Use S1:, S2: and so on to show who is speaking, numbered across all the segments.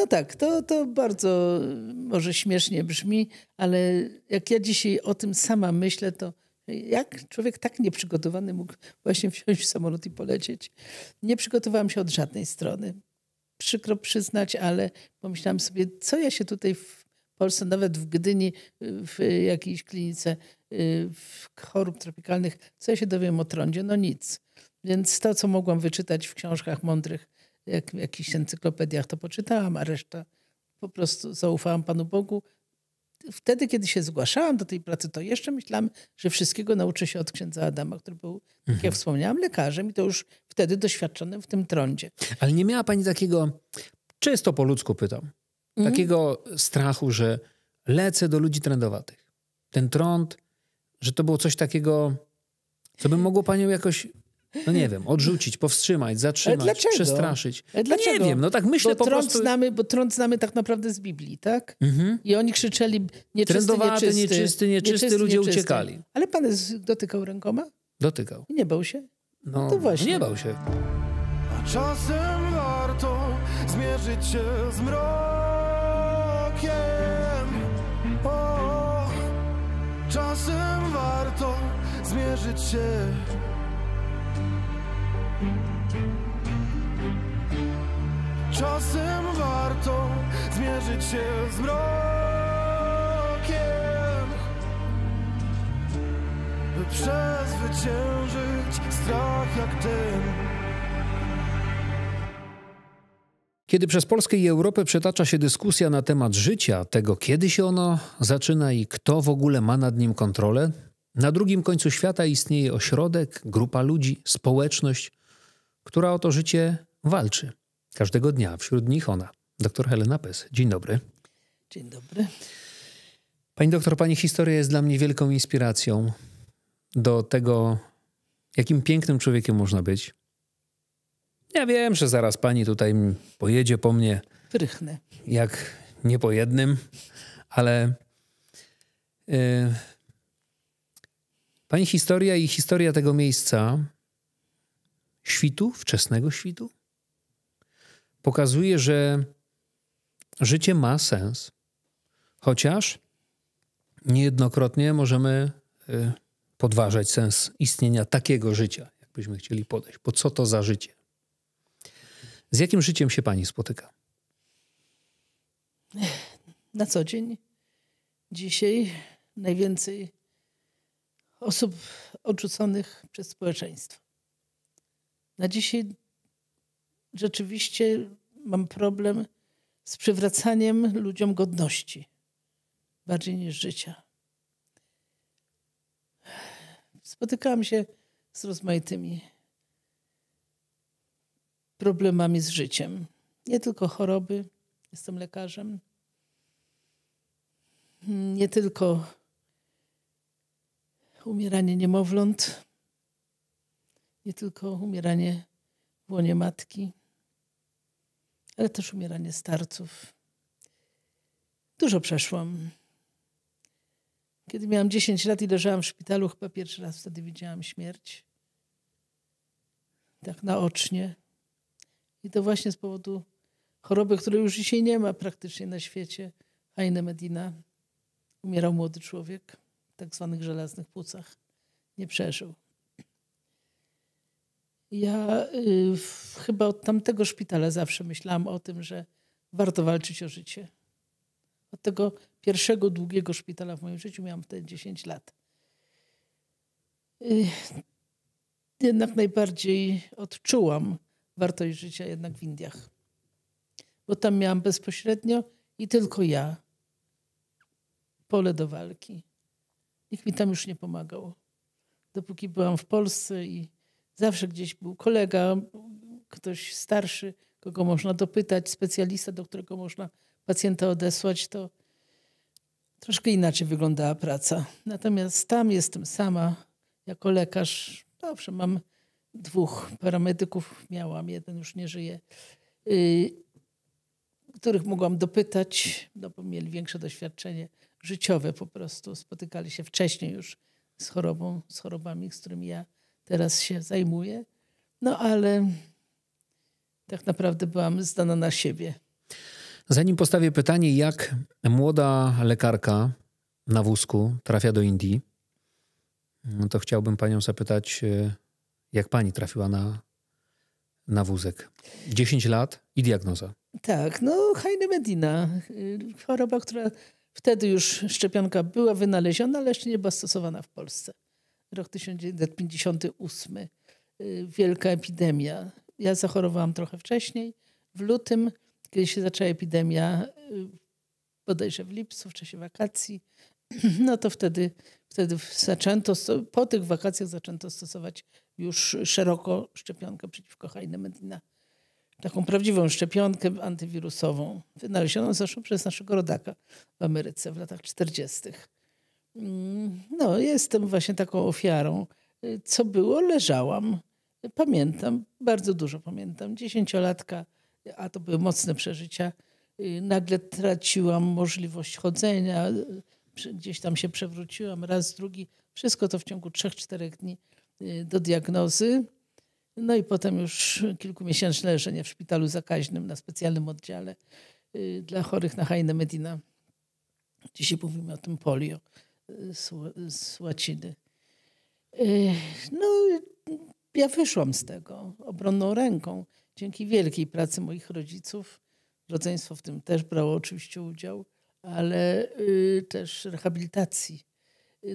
S1: No tak, to, to bardzo może śmiesznie brzmi, ale jak ja dzisiaj o tym sama myślę, to jak człowiek tak nieprzygotowany mógł właśnie wsiąść w samolot i polecieć? Nie przygotowałam się od żadnej strony. Przykro przyznać, ale pomyślałam sobie, co ja się tutaj w Polsce, nawet w Gdyni, w jakiejś klinice chorób tropikalnych, co ja się dowiem o trądzie? No nic. Więc to, co mogłam wyczytać w książkach mądrych jak w jakichś encyklopediach to poczytałam, a reszta po prostu zaufałam Panu Bogu. Wtedy, kiedy się zgłaszałam do tej pracy, to jeszcze myślałam, że wszystkiego nauczę się od księdza Adama, który był, mhm. jak ja wspomniałam, lekarzem i to już wtedy doświadczonym w tym trądzie. Ale nie miała Pani takiego, czysto
S2: po ludzku pytam, mhm. takiego strachu, że lecę do ludzi trendowatych. Ten trąd, że to było coś takiego, co by mogło Panią jakoś no nie wiem, odrzucić, powstrzymać, zatrzymać, przestraszyć. dlaczego? No nie wiem, no tak myślę bo po prostu.
S1: Znamy, bo trąd znamy tak naprawdę z Biblii, tak? Mhm. I oni krzyczeli nieczysty, Trendowaty, nieczysty, nieczysty, nieczysty, nieczysty ludzie nieczysty. uciekali. Ale pan dotykał rękoma? Dotykał. I nie bał się?
S2: No, no to właśnie. Nie bał się.
S1: A czasem warto zmierzyć się z mrokiem. O, czasem warto zmierzyć się z mrokiem. Czasem warto zmierzyć się z mrokiem By przezwyciężyć strach jak ten
S2: Kiedy przez Polskę i Europę przetacza się dyskusja na temat życia, tego kiedy się ono zaczyna i kto w ogóle ma nad nim kontrolę, na drugim końcu świata istnieje ośrodek, grupa ludzi, społeczność, która o to życie walczy. Każdego dnia wśród nich ona, dr Helena Pes. Dzień dobry. Dzień dobry. Pani doktor, pani historia jest dla mnie wielką inspiracją do tego, jakim pięknym człowiekiem można być. Ja wiem, że zaraz pani tutaj pojedzie po mnie. Prychnę. Jak nie po jednym, ale yy, pani historia i historia tego miejsca, świtu, wczesnego świtu, pokazuje, że życie ma sens, chociaż niejednokrotnie możemy y, podważać sens istnienia takiego życia, jakbyśmy chcieli podejść. Po co to za życie? Z jakim życiem się pani spotyka?
S1: Na co dzień, dzisiaj najwięcej osób odrzuconych przez społeczeństwo. Na dzisiaj rzeczywiście mam problem z przywracaniem ludziom godności bardziej niż życia. Spotykałam się z rozmaitymi problemami z życiem. Nie tylko choroby, jestem lekarzem. Nie tylko umieranie niemowląt, nie tylko umieranie w łonie matki ale też umieranie starców. Dużo przeszłam. Kiedy miałam 10 lat i leżałam w szpitalu, chyba pierwszy raz wtedy widziałam śmierć. Tak naocznie. I to właśnie z powodu choroby, której już dzisiaj nie ma praktycznie na świecie. Aine Medina. Umierał młody człowiek w tak zwanych żelaznych płucach. Nie przeżył. Ja y, w, chyba od tamtego szpitala zawsze myślałam o tym, że warto walczyć o życie. Od tego pierwszego długiego szpitala w moim życiu miałam wtedy 10 lat. Y, jednak najbardziej odczułam wartość życia jednak w Indiach. Bo tam miałam bezpośrednio i tylko ja pole do walki. Nikt mi tam już nie pomagał. Dopóki byłam w Polsce i Zawsze gdzieś był kolega, ktoś starszy, kogo można dopytać, specjalista, do którego można pacjenta odesłać, to troszkę inaczej wyglądała praca. Natomiast tam jestem sama jako lekarz. Dobrze, mam dwóch paramedyków, miałam, jeden już nie żyje, y, których mogłam dopytać, no bo mieli większe doświadczenie życiowe po prostu. Spotykali się wcześniej już z chorobą, z chorobami, z którymi ja teraz się zajmuję. No ale tak naprawdę byłam zdana na siebie.
S2: Zanim postawię pytanie, jak młoda lekarka na wózku trafia do Indii, no to chciałbym panią zapytać, e, jak pani trafiła na, na wózek? 10 lat i diagnoza.
S1: Tak, no Haile Medina, e, choroba, która wtedy już szczepionka była wynaleziona, ale jeszcze nie była stosowana w Polsce rok 1958, y, wielka epidemia. Ja zachorowałam trochę wcześniej, w lutym, kiedy się zaczęła epidemia, y, bodajże w lipcu, w czasie wakacji, no to wtedy, wtedy zaczęto, po tych wakacjach zaczęto stosować już szeroko szczepionkę przeciwko Heinemedina. Taką prawdziwą szczepionkę antywirusową, wynalezioną zresztą przez naszego rodaka w Ameryce w latach 40. Mm, no, jestem właśnie taką ofiarą. Co było, leżałam. Pamiętam, bardzo dużo pamiętam. Dziesięciolatka, a to były mocne przeżycia. Y, nagle traciłam możliwość chodzenia, y, gdzieś tam się przewróciłam raz, drugi. Wszystko to w ciągu trzech, czterech dni y, do diagnozy. No i potem już kilkumiesięczne leżenie w szpitalu zakaźnym na specjalnym oddziale dla chorych na Haine Medina. Dzisiaj mówimy o tym polio z, z łaciny. Y, no, ja wyszłam z tego obronną ręką. Dzięki wielkiej pracy moich rodziców, rodzeństwo w tym też brało oczywiście udział, ale y, też rehabilitacji.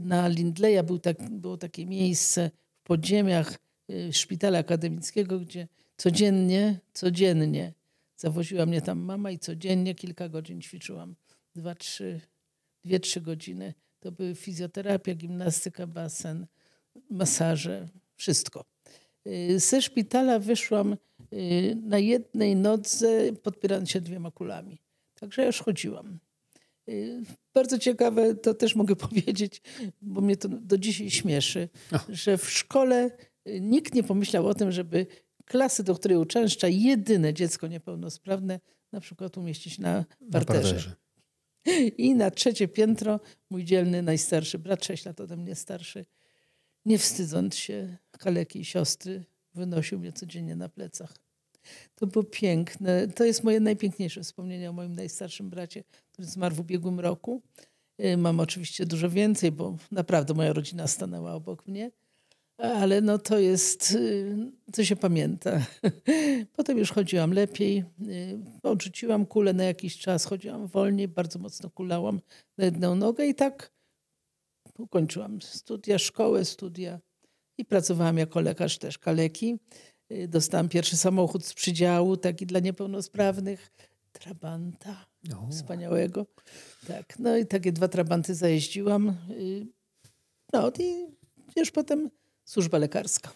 S1: Na Lindleya był tak, było takie miejsce w podziemiach y, szpitala akademickiego, gdzie codziennie, codziennie zawoziła mnie tam mama i codziennie kilka godzin ćwiczyłam. Dwa, trzy, dwie, trzy godziny to były fizjoterapia, gimnastyka, basen, masaże, wszystko. Y, ze szpitala wyszłam y, na jednej nodze, podpierając się dwiema kulami. Także ja już chodziłam. Y, bardzo ciekawe, to też mogę powiedzieć, bo mnie to do dzisiaj śmieszy, no. że w szkole nikt nie pomyślał o tym, żeby klasy, do której uczęszcza jedyne dziecko niepełnosprawne, na przykład umieścić na parterze. Na parterze. I na trzecie piętro mój dzielny, najstarszy brat, sześć lat ode mnie starszy, nie wstydząc się kaleki i siostry, wynosił mnie codziennie na plecach. To było piękne. To jest moje najpiękniejsze wspomnienie o moim najstarszym bracie, który zmarł w ubiegłym roku. Y, mam oczywiście dużo więcej, bo naprawdę moja rodzina stanęła obok mnie ale no to jest, co y, się pamięta. Potem już chodziłam lepiej, y, odrzuciłam kulę na jakiś czas, chodziłam wolniej, bardzo mocno kulałam na jedną nogę i tak ukończyłam studia, szkołę, studia i pracowałam jako lekarz też kaleki. Y, dostałam pierwszy samochód z przydziału, taki dla niepełnosprawnych, trabanta o. No. wspaniałego. Tak, no i takie dwa trabanty zajeździłam. No i już potem służba lekarska.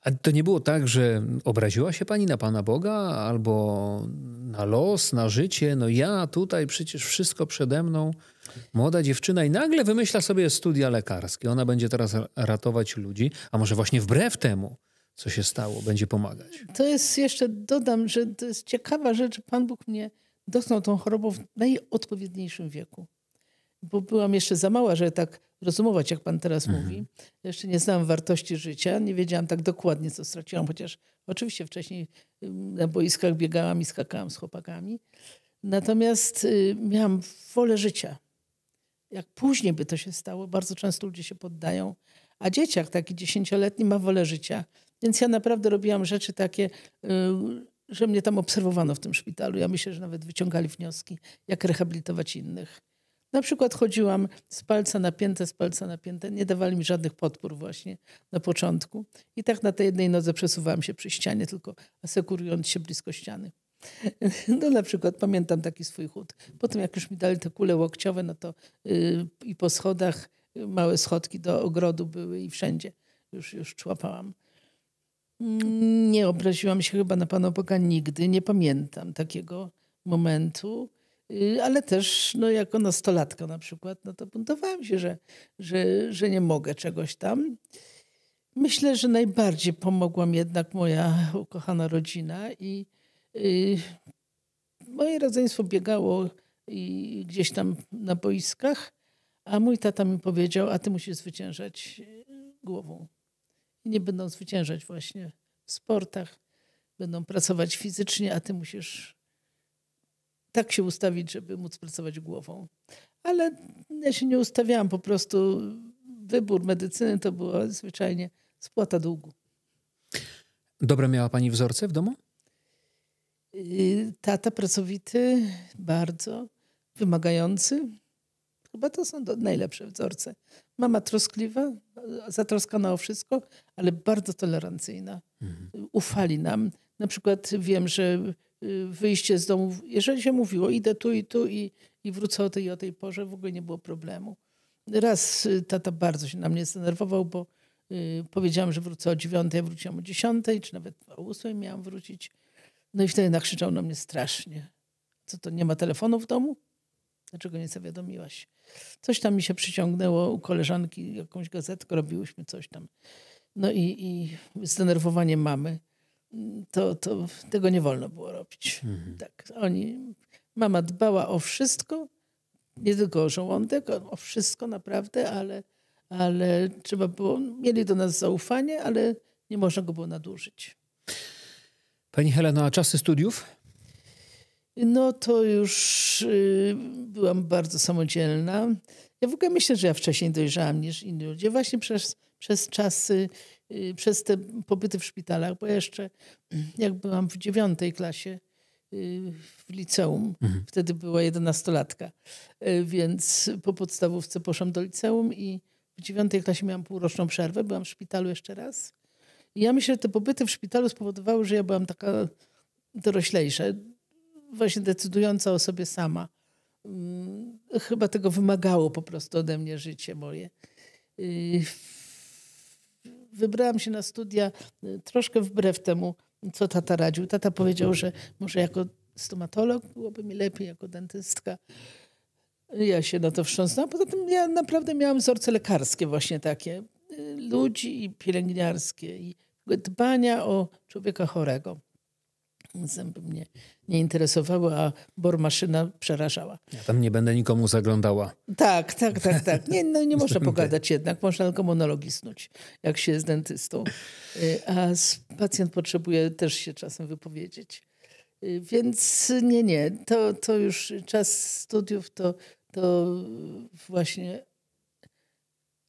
S2: A to nie było tak, że obraziła się pani na Pana Boga albo na los, na życie? No ja tutaj przecież wszystko przede mną. Młoda dziewczyna i nagle wymyśla sobie studia lekarskie. Ona będzie teraz ratować ludzi, a może właśnie wbrew temu, co się stało, będzie pomagać.
S1: To jest jeszcze, dodam, że to jest ciekawa rzecz. Pan Bóg mnie dotknął tą chorobą w najodpowiedniejszym wieku. Bo byłam jeszcze za mała, że tak rozumować, jak pan teraz mhm. mówi. Jeszcze nie znałam wartości życia, nie wiedziałam tak dokładnie, co straciłam, chociaż oczywiście wcześniej na boiskach biegałam i skakałam z chłopakami. Natomiast y, miałam wolę życia. Jak później by to się stało, bardzo często ludzie się poddają, a dzieciak taki dziesięcioletni ma wolę życia. Więc ja naprawdę robiłam rzeczy takie, y, że mnie tam obserwowano w tym szpitalu. Ja myślę, że nawet wyciągali wnioski, jak rehabilitować innych. Na przykład chodziłam z palca na piętę, z palca na piętę. Nie dawali mi żadnych podpór właśnie na początku. I tak na tej jednej nodze przesuwałam się przy ścianie, tylko asekurując się blisko ściany. No na przykład pamiętam taki swój chód. Potem jak już mi dali te kule łokciowe, no to yy, i po schodach y, małe schodki do ogrodu były i wszędzie już, już człapałam.
S2: Mm,
S1: nie obraziłam się chyba na pana Boga nigdy. Nie pamiętam takiego momentu. Y, ale też no, jako nastolatka na przykład, no to buntowałam się, że, że, że nie mogę czegoś tam. Myślę, że najbardziej pomogła mi jednak moja ukochana rodzina i yy, moje rodzeństwo biegało i gdzieś tam na boiskach, a mój tata mi powiedział, a ty musisz zwyciężać y, głową. Nie będą zwyciężać właśnie w sportach, będą pracować fizycznie, a ty musisz tak się ustawić, żeby móc pracować głową. Ale ja się nie ustawiałam, po prostu wybór medycyny to była zwyczajnie spłata długu.
S2: Dobre miała pani wzorce w domu?
S1: Yy, tata pracowity, bardzo wymagający. Chyba to są najlepsze wzorce. Mama troskliwa, zatroskana o wszystko, ale bardzo tolerancyjna. Mhm. Yy, ufali nam. Na przykład wiem, że Y, wyjście z domu. Jeżeli się mówiło, idę tu i tu i, i wrócę o tej o tej porze, w ogóle nie było problemu. Raz y, tata bardzo się na mnie zdenerwował, bo y, że wrócę o dziewiątej, wróciłam o dziesiątej, czy nawet o ósmej miałam wrócić. No i wtedy nakrzyczał na mnie strasznie. Co to, nie ma telefonu w domu? Dlaczego nie zawiadomiłaś? Coś tam mi się przyciągnęło u koleżanki, jakąś gazetkę robiłyśmy, coś tam. No i, i zdenerwowanie mamy to, to tego nie wolno było robić. Mhm. Tak, oni, mama dbała o wszystko, nie tylko o żołądek, o, wszystko naprawdę, ale, ale trzeba było, mieli do nas zaufanie, ale nie można go było nadużyć.
S2: Pani Helena, a czasy studiów?
S1: No to już y, byłam bardzo samodzielna. Ja w ogóle myślę, że ja wcześniej dojrzałam niż inni ludzie, właśnie przez, przez czasy Y, przez te pobyty w szpitalach, bo jeszcze jak byłam w dziewiątej klasie y, w liceum, mhm. wtedy była jedenastolatka, y, więc po podstawówce poszłam do liceum i w dziewiątej klasie miałam półroczną przerwę, byłam w szpitalu jeszcze raz. I ja myślę, że te pobyty w szpitalu spowodowały, że ja byłam taka doroślejsza, właśnie decydująca o sobie sama. Mm, chyba tego wymagało po prostu ode mnie życie moje wybrałam się na studia y, troszkę wbrew temu, co tata radził. Tata powiedział, że może jako stomatolog byłoby mi lepiej, jako dentystka. Ja się na to wstrząsnęłam. Poza tym ja naprawdę miałam wzorce lekarskie właśnie takie. Y, ludzi i pielęgniarskie i dbania o człowieka chorego zęby mnie nie interesowały, a bormaszyna przerażała.
S2: Ja tam nie będę nikomu zaglądała.
S1: Tak, tak, tak, tak. Nie, no nie można pogadać jednak, można tylko monologi snuć, jak się z dentystą. Y, a pacjent potrzebuje też się czasem wypowiedzieć. Y, więc nie, nie, to, to już czas studiów to, to właśnie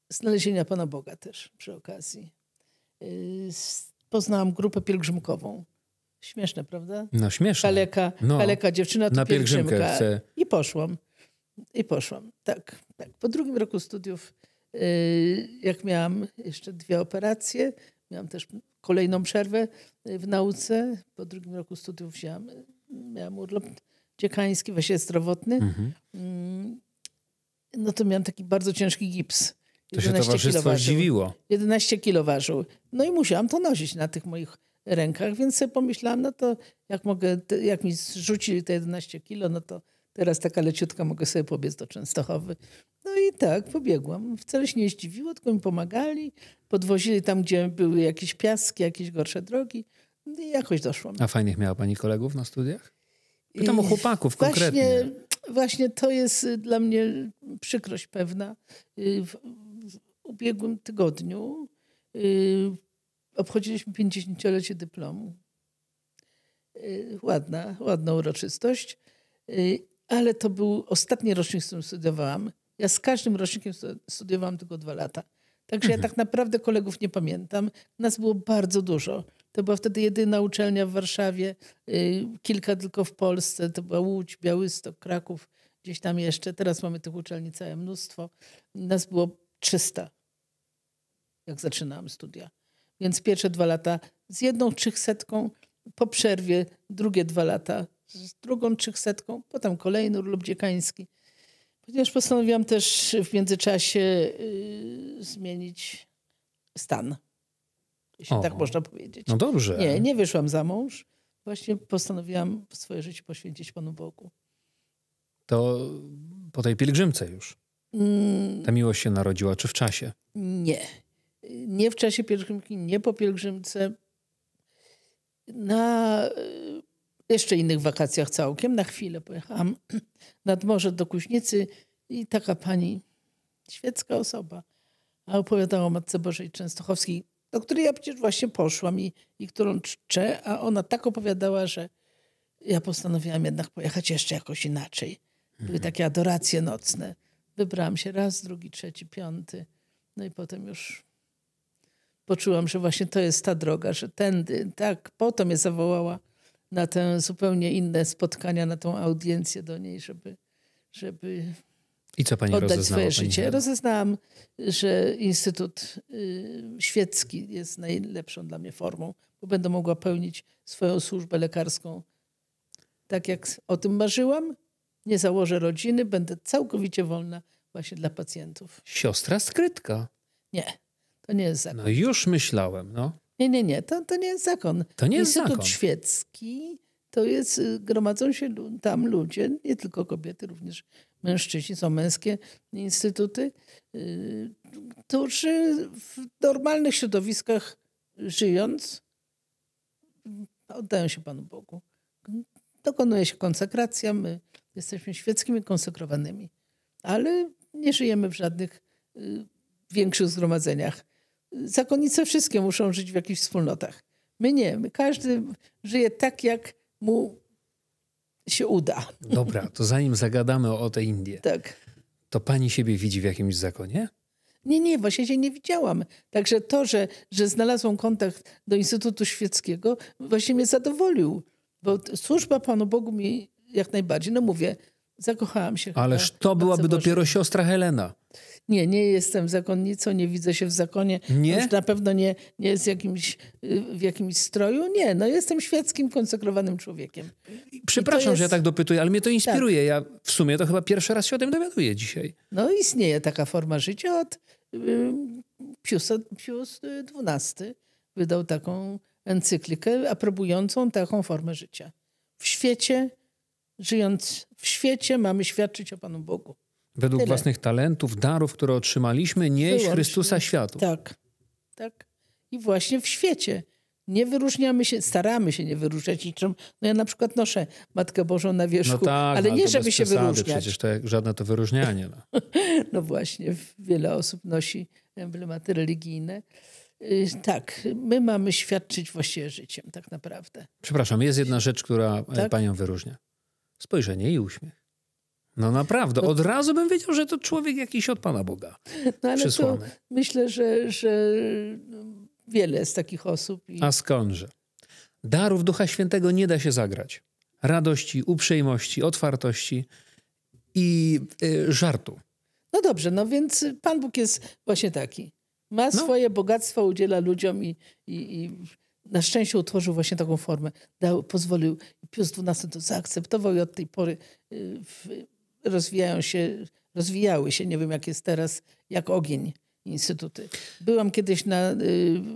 S1: znalezienia Pana Boga też przy okazji. Y, poznałam grupę pielgrzymkową Śmieszne, prawda?
S2: No śmieszne. Kaleka, no, kaleka dziewczyna to na pielgrzymkę. pielgrzymkę. Chcę.
S1: I poszłam. I poszłam, tak, tak. Po drugim roku studiów, y, jak miałam jeszcze dwie operacje, miałam też kolejną przerwę y, w nauce. Po drugim roku studiów wzięłam, miałam urlop dziekański, właśnie zdrowotny. Mhm. Mm. No to miałam taki bardzo ciężki gips. To się towarzystwo zdziwiło. 11 kilo ważył. No i musiałam to nosić na tych moich rękach, więc sobie pomyślałam, no to jak mogę, jak mi zrzucili te 11 kilo, no to teraz taka leciutka mogę sobie pobiec do Częstochowy. No i tak, pobiegłam. Wcale się nie zdziwiło, tylko mi pomagali, podwozili tam, gdzie były jakieś piaski, jakieś gorsze drogi no i jakoś doszłam.
S2: A fajnych miała pani kolegów na studiach?
S1: Pytam o chłopaków właśnie, konkretnie. Właśnie to jest y, dla mnie przykrość pewna. Y, w ubiegłym tygodniu y, obchodziliśmy 50-lecie dyplomu. Y, ładna, ładna uroczystość, y, ale to był ostatni rocznik, z którym studiowałam. Ja z każdym rocznikiem studiowałam tylko dwa lata. Także ja mhm. tak naprawdę kolegów nie pamiętam. Nas było bardzo dużo. To była wtedy jedyna uczelnia w Warszawie, y, kilka tylko w Polsce. To była Łódź, Białystok, Kraków, gdzieś tam jeszcze. Teraz mamy tych uczelni całe mnóstwo. Nas było 300, jak zaczynałam studia. Więc pierwsze dwa lata z jedną trzychsetką, po przerwie drugie dwa lata z drugą trzychsetką, potem kolejny urlop dziekański. Ponieważ postanowiłam też w międzyczasie yy, zmienić stan, jeśli o, tak można powiedzieć. No dobrze. Nie, nie wyszłam za mąż. Właśnie postanowiłam swoje życie poświęcić Panu Bogu.
S2: To po tej pielgrzymce już?
S1: Mm. Ta
S2: miłość się narodziła, czy w czasie?
S1: Nie, nie w czasie pielgrzymki, nie po pielgrzymce, na e, jeszcze innych wakacjach całkiem, na chwilę pojechałam nad morze do Kuźnicy i taka pani, świecka osoba, opowiadała o Matce Bożej Częstochowskiej, do której ja przecież właśnie poszłam i, i którą czczę, a ona tak opowiadała, że ja postanowiłam jednak pojechać jeszcze jakoś inaczej. Były mhm. takie adoracje nocne. Wybrałam się raz, drugi, trzeci, piąty. No i potem już poczułam, że właśnie to jest ta droga, że tędy, tak, potem mnie zawołała na te zupełnie inne spotkania, na tą audiencję do niej, żeby, żeby
S2: I co pani oddać swoje życie.
S1: Rozeznałam, że Instytut y, Świecki jest najlepszą dla mnie formą, bo będę mogła pełnić swoją służbę lekarską tak, jak o tym marzyłam. Nie założę rodziny, będę całkowicie wolna właśnie dla pacjentów.
S2: Siostra skrytka.
S1: Nie. To nie jest no zakon. No
S2: już myślałem, no.
S1: Nie, nie, nie, to, to nie jest zakon. To nie jest Instytut zakon. świecki, to jest, y, gromadzą się tam ludzie, nie tylko kobiety, również mężczyźni, są męskie instytuty, y, którzy w normalnych środowiskach żyjąc y, oddają się Panu Bogu. Dokonuje się konsekracja, my jesteśmy świeckimi konsekrowanymi, ale nie żyjemy w żadnych większych zgromadzeniach zakonnice wszystkie muszą żyć w jakichś wspólnotach. My nie. My każdy żyje tak, jak mu się uda.
S2: Dobra, to zanim zagadamy o te Indie, tak. to pani siebie widzi w jakimś zakonie?
S1: Nie, nie, właśnie się nie widziałam. Także to, że, że znalazłam kontakt do Instytutu Świeckiego, właśnie mnie zadowolił. Bo służba Panu Bogu mi jak najbardziej, no mówię, zakochałam się. Ależ to
S2: byłaby dopiero siostra Helena.
S1: Nie, nie jestem zakonnicą, nie widzę się w zakonie. Nie? Już na pewno nie, nie jest jakimś, y, w jakimś stroju. Nie, no jestem świeckim, konsekrowanym człowiekiem. Przepraszam, jest... że ja tak
S2: dopytuję, ale mnie to inspiruje. Tak. Ja w sumie to chyba pierwszy raz się o tym dowiaduję dzisiaj.
S1: No istnieje taka forma życia od y, Pius, Pius XII wydał taką encyklikę aprobującą taką formę życia. W świecie, żyjąc w świecie, mamy świadczyć o Panu Bogu. Według Tyle. własnych
S2: talentów, darów, które otrzymaliśmy, nieść Wyłącznie. Chrystusa światu.
S1: Tak, tak. I właśnie w świecie. Nie wyróżniamy się, staramy się nie wyróżniać niczym. No ja na przykład noszę Matkę Bożą na wierzchu, no tak, ale no, nie żeby się przesady, wyróżniać. Przecież
S2: to żadne to wyróżnianie.
S1: No. no właśnie, wiele osób nosi emblematy religijne. Y, tak, my mamy świadczyć właściwie życiem, tak naprawdę.
S2: Przepraszam, jest jedna rzecz, która e, tak? panią wyróżnia. Spojrzenie i uśmiech. No naprawdę, no od razu
S1: bym wiedział, że to człowiek jakiś od Pana Boga no, ale przysłany. myślę, że, że no, wiele z takich osób.
S2: I... A skądże? Darów Ducha Świętego nie da się zagrać. Radości, uprzejmości, otwartości i y, żartu.
S1: No dobrze, no więc Pan Bóg jest właśnie taki. Ma no. swoje bogactwo, udziela ludziom i, i, i na szczęście utworzył właśnie taką formę. Dał, pozwolił. Pius XII to zaakceptował i od tej pory y, w, rozwijają się, rozwijały się, nie wiem jak jest teraz, jak ogień instytuty. Byłam kiedyś na, y,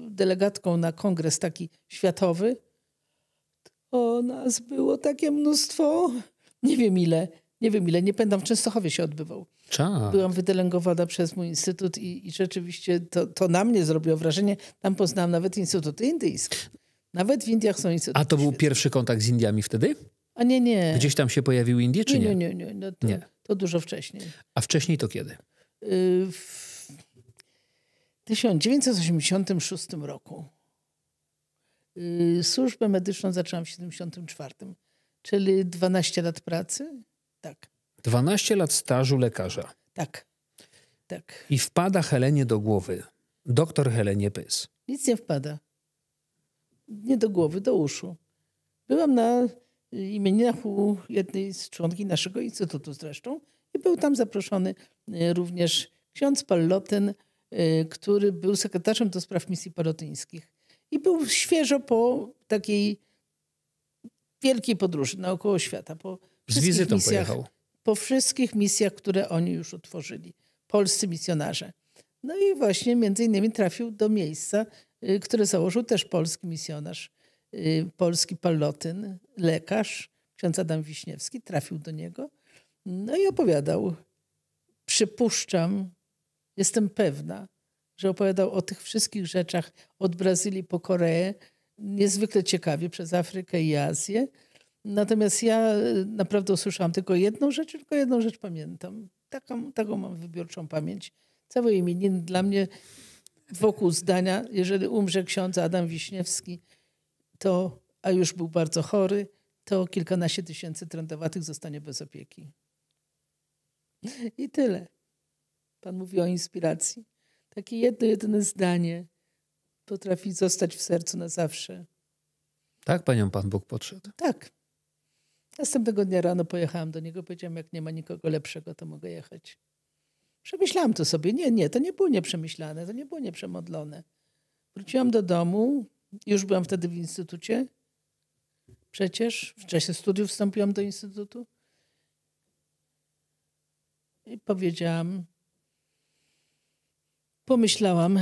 S1: delegatką na kongres taki światowy. O nas było takie mnóstwo, nie wiem ile, nie wiem ile, nie pamiętam, w Częstochowie się odbywał. Cza. Byłam wydelęgowana przez mój instytut i, i rzeczywiście to, to na mnie zrobiło wrażenie. Tam poznałam nawet instytuty indyjskie. Nawet w Indiach są instytuty. A to był
S2: świetne. pierwszy kontakt z Indiami wtedy?
S1: A nie, nie. Gdzieś
S2: tam się pojawił Indie, czy nie? Nie, nie, nie. No to, nie.
S1: to dużo wcześniej.
S2: A wcześniej to kiedy? Y,
S1: w 1986 roku. Y, służbę medyczną zaczęłam w 1974, czyli 12 lat pracy. Tak.
S2: 12 lat stażu lekarza. Tak. tak. I wpada Helenie do głowy. Doktor Helenie Pys.
S1: Nic nie wpada. Nie do głowy, do uszu. Byłam na imieninach u jednej z członki naszego instytutu zresztą. I był tam zaproszony e, również ksiądz Pallotyn, e, który był sekretarzem do spraw misji palotyńskich. I był świeżo po takiej wielkiej podróży naokoło świata. Po z wizytą misjach, pojechał. Po wszystkich misjach, które oni już utworzyli. Polscy misjonarze. No i właśnie między innymi trafił do miejsca, e, które założył też polski misjonarz Y, polski palotyn, lekarz, ksiądz Adam Wiśniewski, trafił do niego. No i opowiadał, przypuszczam, jestem pewna, że opowiadał o tych wszystkich rzeczach od Brazylii po Koreę, niezwykle ciekawie przez Afrykę i Azję. Natomiast ja y, naprawdę usłyszałam tylko jedną rzecz, tylko jedną rzecz pamiętam. Taką, taką mam wybiórczą pamięć. Całe imieniny dla mnie wokół zdania, jeżeli umrze ksiądz Adam Wiśniewski, to, a już był bardzo chory, to kilkanaście tysięcy trędowatych zostanie bez opieki. I tyle. Pan mówi o inspiracji. Takie jedno, jedyne zdanie potrafi zostać w sercu na zawsze.
S2: Tak panią Pan Bóg podszedł?
S1: Tak. Następnego dnia rano pojechałam do niego, powiedziałam, jak nie ma nikogo lepszego, to mogę jechać. Przemyślałam to sobie. Nie, nie, to nie było nieprzemyślane, to nie było nieprzemodlone. Wróciłam do domu, już byłam wtedy w instytucie. Przecież w czasie studiów wstąpiłam do instytutu. I powiedziałam, pomyślałam,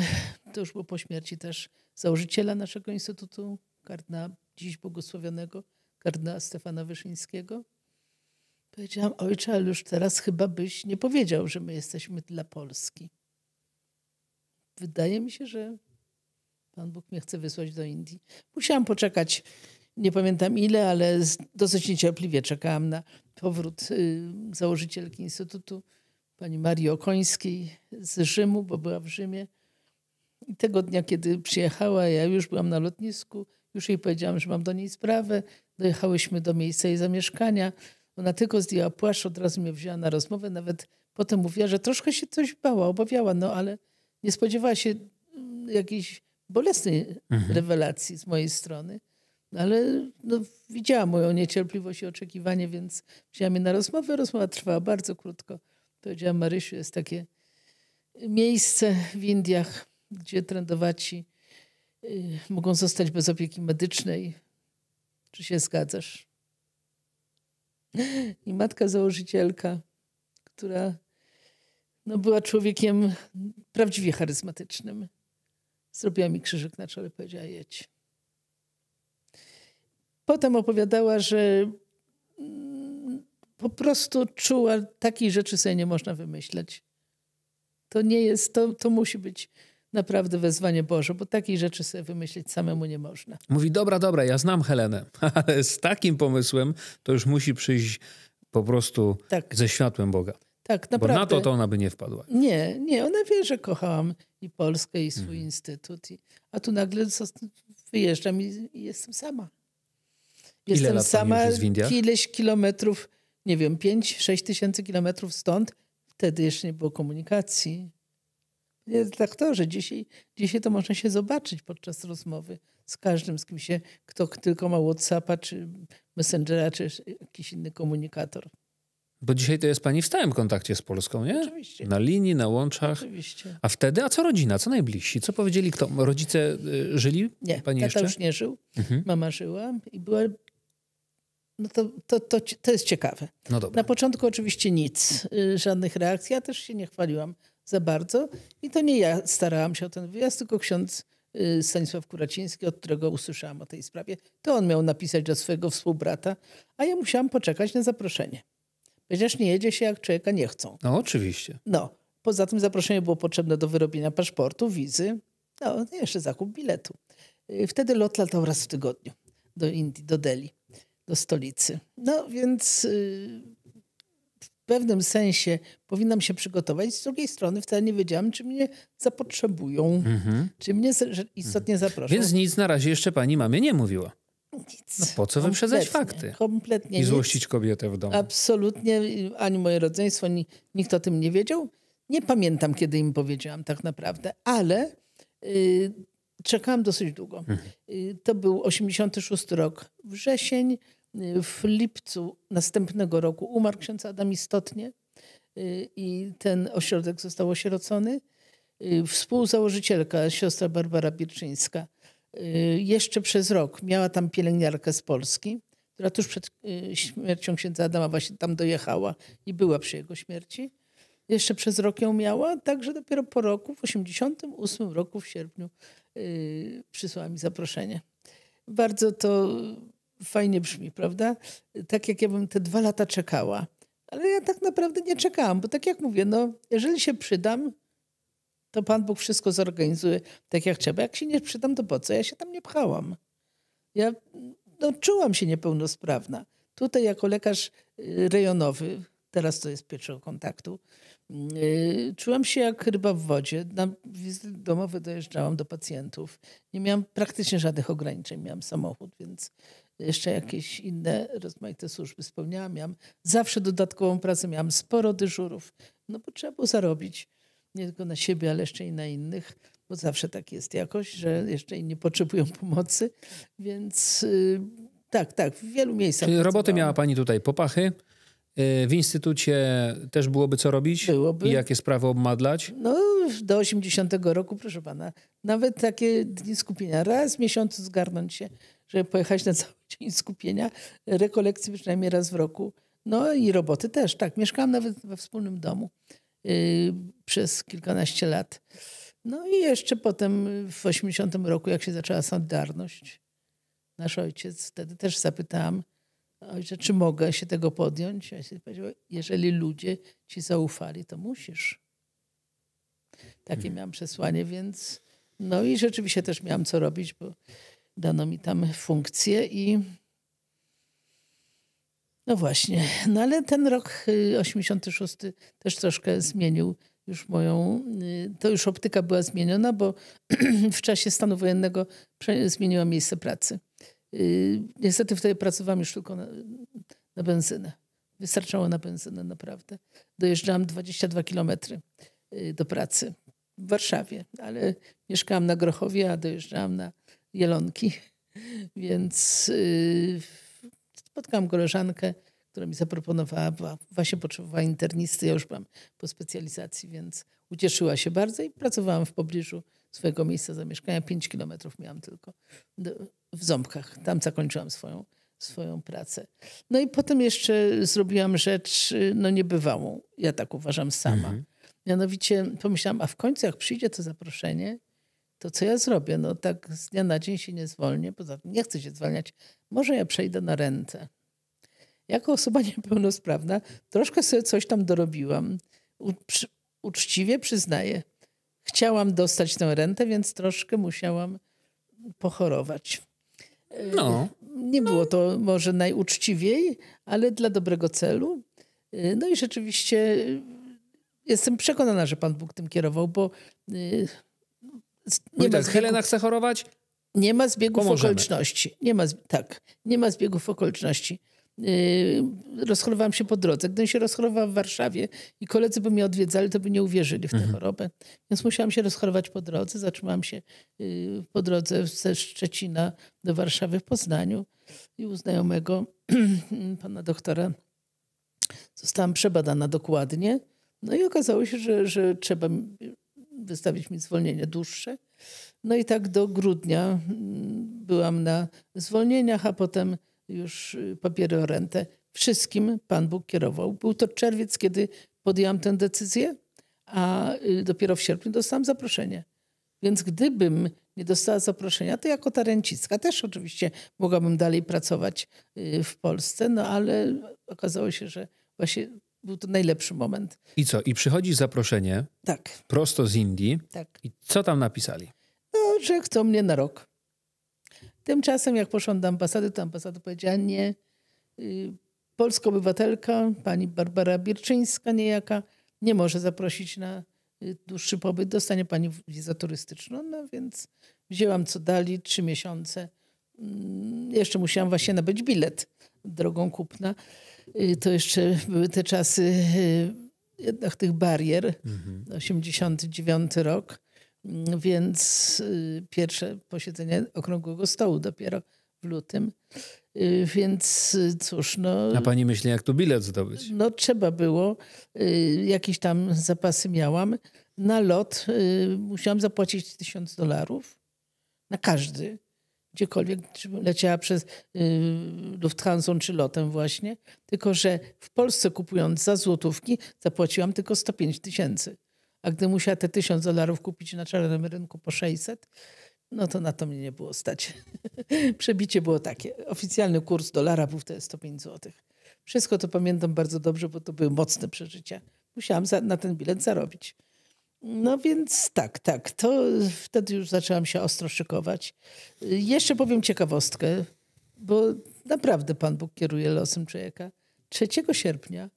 S1: to już było po śmierci też, założyciela naszego instytutu, kardyna dziś błogosławionego, kardyna Stefana Wyszyńskiego. Powiedziałam, ojcze, ale już teraz chyba byś nie powiedział, że my jesteśmy dla Polski. Wydaje mi się, że Pan Bóg mnie chce wysłać do Indii. Musiałam poczekać, nie pamiętam ile, ale dosyć niecierpliwie czekałam na powrót y, założycielki Instytutu, pani Marii Okońskiej z Rzymu, bo była w Rzymie. I tego dnia, kiedy przyjechała, ja już byłam na lotnisku, już jej powiedziałam, że mam do niej sprawę. Dojechałyśmy do miejsca jej zamieszkania. Ona tylko zdjęła płaszcz, od razu mnie wzięła na rozmowę. Nawet potem mówiła, że troszkę się coś bała, obawiała, no ale nie spodziewała się mm, jakiejś bolesnej mhm. rewelacji z mojej strony, ale no, widziała moją niecierpliwość i oczekiwanie, więc wzięłam je na rozmowę. Rozmowa trwała bardzo krótko. Powiedziałam Marysiu, jest takie miejsce w Indiach, gdzie trendowaci y, mogą zostać bez opieki medycznej. Czy się zgadzasz? I matka założycielka, która no, była człowiekiem prawdziwie charyzmatycznym. Zrobiła mi krzyżyk na czole, powiedziała jedź. Potem opowiadała, że mm, po prostu czuła, takiej rzeczy sobie nie można wymyśleć. To nie jest, to, to musi być naprawdę wezwanie Boże, bo takiej rzeczy sobie wymyślić samemu nie można.
S2: Mówi, dobra, dobra, ja znam Helenę, ale z takim pomysłem to już musi przyjść po prostu tak. ze światłem Boga.
S1: Tak, naprawdę. Bo na to, to
S2: ona by nie wpadła.
S1: Nie, nie, ona wie, że kochałam i Polskę, i swój mhm. instytut. I, a tu nagle wyjeżdżam i, i jestem sama. Jestem Ile lat sama jest w ileś kilometrów, nie wiem, 5-6 tysięcy kilometrów stąd. Wtedy jeszcze nie było komunikacji. Nie tak że dzisiaj, dzisiaj to można się zobaczyć podczas rozmowy z każdym, z kim się, kto tylko ma Whatsappa, czy Messengera, czy jakiś inny komunikator.
S2: Bo dzisiaj to jest pani w stałym kontakcie z Polską, nie? Oczywiście. Na linii, na łączach. Oczywiście. A wtedy, a co rodzina, co najbliżsi? Co powiedzieli kto? Rodzice y, żyli?
S1: Nie, pani tata jeszcze? już nie żył, mhm. mama żyła i była... No to, to, to, to jest ciekawe. No dobra. Na początku oczywiście nic, y, żadnych reakcji. Ja też się nie chwaliłam za bardzo i to nie ja starałam się o ten wyjazd, tylko ksiądz y, Stanisław Kuraciński, od którego usłyszałam o tej sprawie. To on miał napisać do swojego współbrata, a ja musiałam poczekać na zaproszenie. Przecież nie jedzie się, jak człowieka nie chcą.
S2: No, oczywiście.
S1: No. Poza tym zaproszenie było potrzebne do wyrobienia paszportu, wizy, no, jeszcze zakup biletu. Wtedy lot latał raz w tygodniu do Indii, do Delhi, do stolicy. No więc y, w pewnym sensie powinnam się przygotować. Z drugiej strony wcale nie wiedziałam, czy mnie zapotrzebują, mm -hmm. czy mnie istotnie mhm. zaproszą. Więc
S2: nic na razie jeszcze pani mamie nie mówiła. Nic. No po co wyprzedzać fakty?
S1: Kompletnie. I złościć
S2: nic. kobietę w domu.
S1: Absolutnie. Ani moje rodzeństwo, ani nikt o tym nie wiedział. Nie pamiętam, kiedy im powiedziałam tak naprawdę, ale y, czekałam dosyć długo. Mhm. Y, to był 86 rok, wrzesień. Y, w lipcu następnego roku umarł ksiądz Adam istotnie y, i ten ośrodek został osierocony. Y, współzałożycielka, siostra Barbara Birczyńska, Y, jeszcze przez rok miała tam pielęgniarkę z Polski, która tuż przed y, śmiercią księdza Adama właśnie tam dojechała i była przy jego śmierci. Jeszcze przez rok ją miała, także dopiero po roku, w 88 roku w sierpniu y, przysłała mi zaproszenie. Bardzo to fajnie brzmi, prawda? Tak jak ja bym te dwa lata czekała. Ale ja tak naprawdę nie czekałam, bo tak jak mówię, no, jeżeli się przydam, to Pan Bóg wszystko zorganizuje tak jak trzeba. Jak się nie przydam, to po co? Ja się tam nie pchałam. Ja no, czułam się niepełnosprawna. Tutaj jako lekarz y, rejonowy, teraz to jest pierwszego kontaktu, yy, czułam się jak ryba w wodzie. Na wizyty domowe dojeżdżałam do pacjentów. Nie miałam praktycznie żadnych ograniczeń. Miałam samochód, więc jeszcze jakieś inne rozmaite służby spełniałam. Miałam zawsze dodatkową pracę, miałam sporo dyżurów, no bo trzeba było zarobić nie tylko na siebie, ale jeszcze i na innych, bo zawsze tak jest jakoś, że jeszcze inni potrzebują pomocy, więc y, tak, tak, w wielu miejscach. Czyli roboty miała
S2: Pani tutaj popachy, y, w instytucie też byłoby co robić? Byłoby. I jakie sprawy obmadlać?
S1: No, do 80 roku, proszę pana, nawet takie dni skupienia. Raz w miesiącu zgarnąć się, żeby pojechać na cały dzień skupienia. Rekolekcje przynajmniej raz w roku. No i roboty też, tak. Mieszkałam nawet we wspólnym domu Y, przez kilkanaście lat. No i jeszcze potem w 80 roku, jak się zaczęła Solidarność, nasz ojciec, wtedy też zapytałam ojcze, czy mogę się tego podjąć? się powiedział, jeżeli ludzie ci zaufali, to musisz. Takie hmm. miałam przesłanie, więc no i rzeczywiście też miałam co robić, bo dano mi tam funkcję i no właśnie, no ale ten rok 86 y, też troszkę zmienił już moją, y, to już optyka była zmieniona, bo w czasie stanu wojennego zmieniłam miejsce pracy. Y, niestety wtedy pracowałam już tylko na, na benzynę. Wystarczało na benzynę naprawdę. Dojeżdżałam 22 kilometry do pracy w Warszawie, ale mieszkałam na Grochowie, a dojeżdżałam na Jelonki, więc spotkałam koleżankę, która mi zaproponowała, właśnie potrzebowała internisty, ja już byłam po specjalizacji, więc ucieszyła się bardzo i pracowałam w pobliżu swojego miejsca zamieszkania. Pięć kilometrów miałam tylko w Ząbkach. Tam zakończyłam swoją, swoją pracę. No i potem jeszcze zrobiłam rzecz y, no niebywałą. Ja tak uważam sama. Mhm. Mianowicie pomyślałam, a w końcu jak przyjdzie to zaproszenie, to co ja zrobię? No tak z dnia na dzień się nie zwolnię. Poza tym nie chcę się zwalniać może ja przejdę na rentę. Jako osoba niepełnosprawna troszkę sobie coś tam dorobiłam. uczciwie przyznaję, chciałam dostać tę rentę, więc troszkę musiałam pochorować. E, no. Nie no. było no. to może najuczciwiej, ale dla dobrego celu. E, no i rzeczywiście e, jestem przekonana, że Pan Bóg tym kierował, bo. Nie Mówi no tak, Helena chce chorować, nie ma zbiegów Pomożemy. okoliczności. Nie ma, tak, nie ma zbiegów okoliczności. Yy, rozchorowałam się po drodze. Gdybym się rozchorowała w Warszawie i koledzy by mnie odwiedzali, to by nie uwierzyli w tę mhm. chorobę. Więc musiałam się rozchorować po drodze. Zatrzymałam się yy, po drodze ze Szczecina do Warszawy w Poznaniu i u znajomego pana doktora zostałam przebadana dokładnie.
S2: No i okazało się, że,
S1: że trzeba wystawić mi zwolnienie dłuższe. No i tak do grudnia mm, byłam na zwolnieniach, a potem już y, papiery o rentę. Wszystkim Pan Bóg kierował. Był to czerwiec, kiedy podjęłam tę decyzję, a y, dopiero w sierpniu dostałam zaproszenie. Więc gdybym nie dostała zaproszenia, to jako ta renciska też oczywiście mogłabym dalej pracować y, w Polsce, no ale okazało się, że właśnie był to najlepszy moment.
S2: I co? I przychodzi zaproszenie. Tak. Prosto z Indii. Tak. I co tam napisali?
S1: że chcą mnie na rok. Tymczasem jak poszłam do ambasady, to ambasada powiedziała nie. Y, polska obywatelka, pani Barbara Bierczyńska niejaka, nie może zaprosić na y, dłuższy pobyt. Dostanie pani wizę turystyczną. No więc wzięłam co dali, trzy miesiące. Mm, jeszcze musiałam właśnie nabyć bilet drogą kupna. Y, to jeszcze były te czasy jednak tych barier. Mhm. 89 rok. Więc y, pierwsze posiedzenie okrągłego stołu dopiero w lutym. Y, więc y, cóż, no... A pani
S2: myśli, jak tu bilet zdobyć?
S1: No trzeba było. Jakieś tam zapasy miałam. Na lot musiałam zapłacić tysiąc dolarów. Na każdy. Gdziekolwiek leciała przez Lufthansa czy lotem właśnie. Tylko, że w Polsce kupując za złotówki zapłaciłam tylko 105 tysięcy a gdy musiała te 1000 dolarów kupić na czarnym rynku po 600, no to na to mnie nie było stać. Przebicie było takie. Oficjalny kurs dolara był wtedy 105 zł. Wszystko to pamiętam bardzo dobrze, bo to były mocne przeżycia. Musiałam za, na ten bilet zarobić. No więc tak, tak. To wtedy już zaczęłam się ostro szykować. Jeszcze powiem ciekawostkę, bo naprawdę Pan Bóg kieruje losem człowieka. 3 sierpnia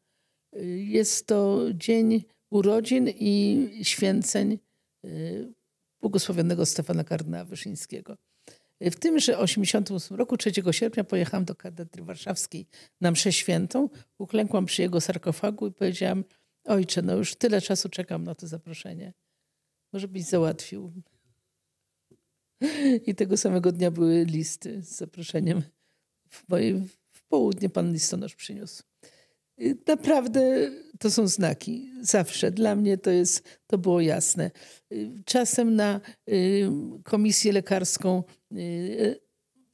S1: y, jest to dzień urodzin i święceń y, błogosławionego Stefana kardynała Wyszyńskiego. Y, w tymże 88 roku, 3 sierpnia, pojechałam do katedry warszawskiej na mszę świętą, uklękłam przy jego sarkofagu i powiedziałam, ojcze, no już tyle czasu czekam na to zaproszenie. Może byś załatwił. I tego samego dnia były listy z zaproszeniem. W, mojej, w południe pan listonosz przyniósł. Y, naprawdę to są znaki. Zawsze. Dla mnie to jest, to było jasne. Y, czasem na y, komisję lekarską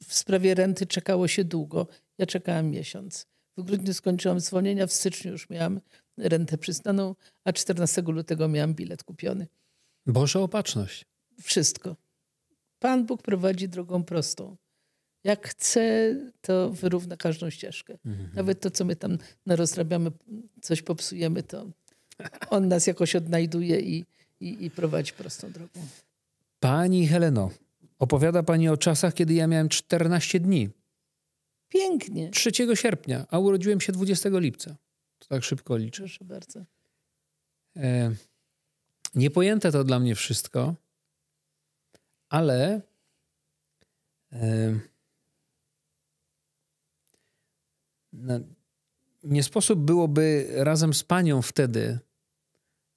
S1: w sprawie renty czekało się długo. Ja czekałam miesiąc. W grudniu skończyłam zwolnienia, w styczniu już miałam rentę przyznaną, a 14 lutego miałam bilet kupiony.
S2: Boże opatrzność.
S1: Wszystko. Pan Bóg prowadzi drogą prostą. Jak chce, to wyrówna każdą ścieżkę. Mhm. Nawet to, co my tam rozrabiamy, coś popsujemy, to on nas jakoś odnajduje i, i, i prowadzi prostą drogą.
S2: Pani Heleno, opowiada Pani o czasach, kiedy ja miałem 14 dni. Pięknie. 3 sierpnia, a urodziłem się 20 lipca. To tak szybko liczę. Proszę bardzo. E, niepojęte to dla mnie wszystko, ale e, No, nie sposób byłoby razem z panią wtedy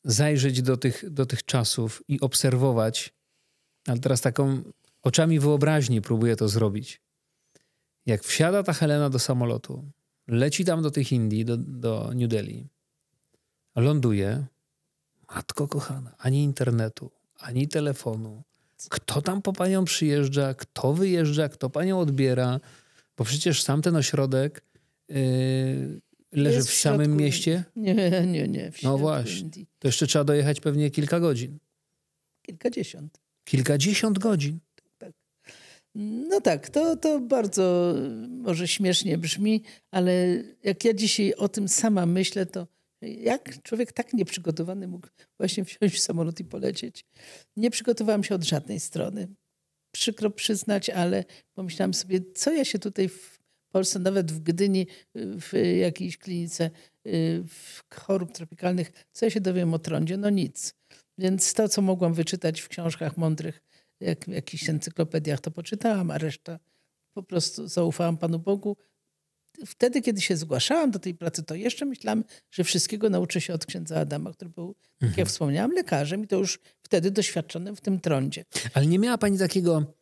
S2: zajrzeć do tych, do tych czasów i obserwować, ale teraz taką oczami wyobraźni próbuję to zrobić. Jak wsiada ta Helena do samolotu, leci tam do tych Indii, do, do New Delhi, ląduje, matko kochana, ani internetu, ani telefonu. Kto tam po panią przyjeżdża, kto wyjeżdża, kto panią odbiera, bo przecież sam ten ośrodek Yy, leży w, w samym mieście? Nie, nie, nie. no właśnie. Indii. To jeszcze trzeba dojechać pewnie kilka godzin.
S1: Kilkadziesiąt.
S2: Kilkadziesiąt godzin. Tak.
S1: No tak, to, to bardzo może śmiesznie brzmi, ale jak ja dzisiaj o tym sama myślę, to jak człowiek tak nieprzygotowany mógł właśnie wsiąść w samolot i polecieć? Nie przygotowałam się od żadnej strony. Przykro przyznać, ale pomyślałam sobie, co ja się tutaj w Polsce, nawet w Gdyni, y, w jakiejś klinice y, chorób tropikalnych. Co ja się dowiem o trądzie? No nic. Więc to, co mogłam wyczytać w książkach mądrych, jak, w jakichś encyklopediach, to poczytałam, a reszta po prostu zaufałam Panu Bogu. Wtedy, kiedy się zgłaszałam do tej pracy, to jeszcze myślałam, że wszystkiego nauczę się od księdza Adama, który był, tak mhm. jak wspomniałam, lekarzem i to już wtedy doświadczonym w tym trądzie. Ale nie miała Pani takiego,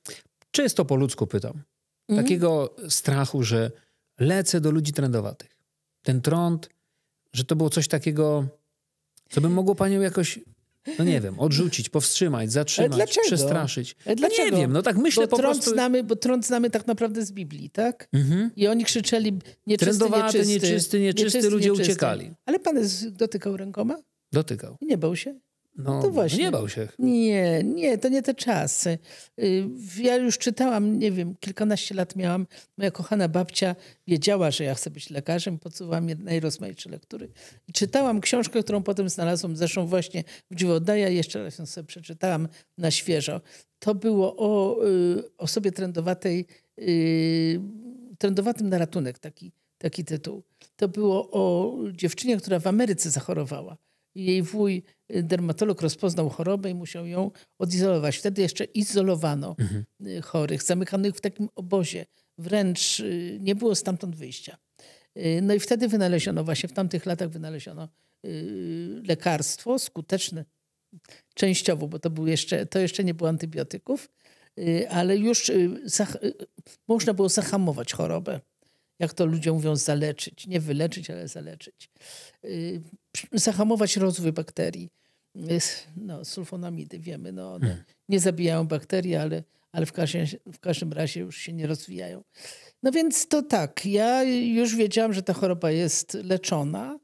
S2: czysto po ludzku pytam, Mhm. Takiego strachu, że lecę do ludzi trendowatych. Ten trąd, że to było coś takiego, co by mogło panią jakoś no nie wiem, odrzucić, powstrzymać, zatrzymać, przestraszyć. Ale dlaczego? No nie wiem, no tak myślę bo po prostu...
S1: Znamy, bo trąd znamy tak naprawdę z Biblii, tak? Mhm. I oni krzyczeli nieczysty, Trendowaty, nieczysty, nieczysty, nieczysty, nieczysty ludzie nieczysty. uciekali. Ale pan dotykał rękoma?
S2: Dotykał. I nie
S1: bał się? No, no, to właśnie. Nie bał się. Nie, nie, to nie te czasy. Y, ja już czytałam, nie wiem, kilkanaście lat miałam. Moja kochana babcia wiedziała, że ja chcę być lekarzem, podsuwałam najrozmaitsze lektury. I czytałam książkę, którą potem znalazłam, zresztą właśnie w Dziwodaja, jeszcze raz ją sobie przeczytałam na świeżo. To było o y, osobie trendowatej, y, trendowatym na ratunek, taki, taki tytuł. To było o dziewczynie, która w Ameryce zachorowała. Jej wuj dermatolog rozpoznał chorobę i musiał ją odizolować. Wtedy jeszcze izolowano mhm. Y, chorych, zamykanych w takim obozie. Wręcz y, nie było stamtąd wyjścia. Y, no i wtedy wynaleziono, właśnie w tamtych latach wynaleziono lekarstwo skuteczne częściowo, bo to, był jeszcze, to jeszcze nie było antybiotyków, ale już można było zahamować chorobę jak to ludzie mówią, zaleczyć. Nie wyleczyć, ale zaleczyć. Y, zahamować rozwój bakterii. Y, no, sulfonamidy wiemy, no one hmm. nie zabijają bakterii, ale, ale w, każdym, w każdym razie już się nie rozwijają. No więc to tak, ja już wiedziałam, że ta choroba jest leczona.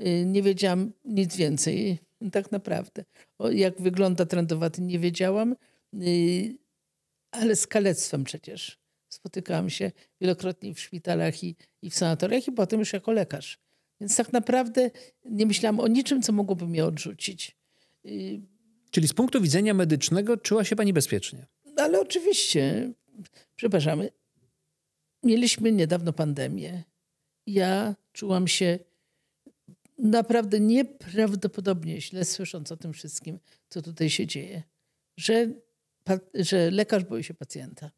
S1: Y, nie wiedziałam nic więcej, tak naprawdę. O, jak wygląda trendowaty, nie wiedziałam, ale z kalectwem przecież. Spotykałam się wielokrotnie w szpitalach i, i w sanatoriach i potem już jako lekarz. Więc tak naprawdę nie myślałam o niczym, co mogłoby mnie odrzucić. Y,
S2: Czyli z punktu widzenia medycznego czuła się pani bezpiecznie?
S1: No, ale oczywiście, przepraszamy, mieliśmy niedawno pandemię. Ja czułam się naprawdę nieprawdopodobnie źle słysząc o tym wszystkim, co tutaj się dzieje. Że, że lekarz boi się pacjenta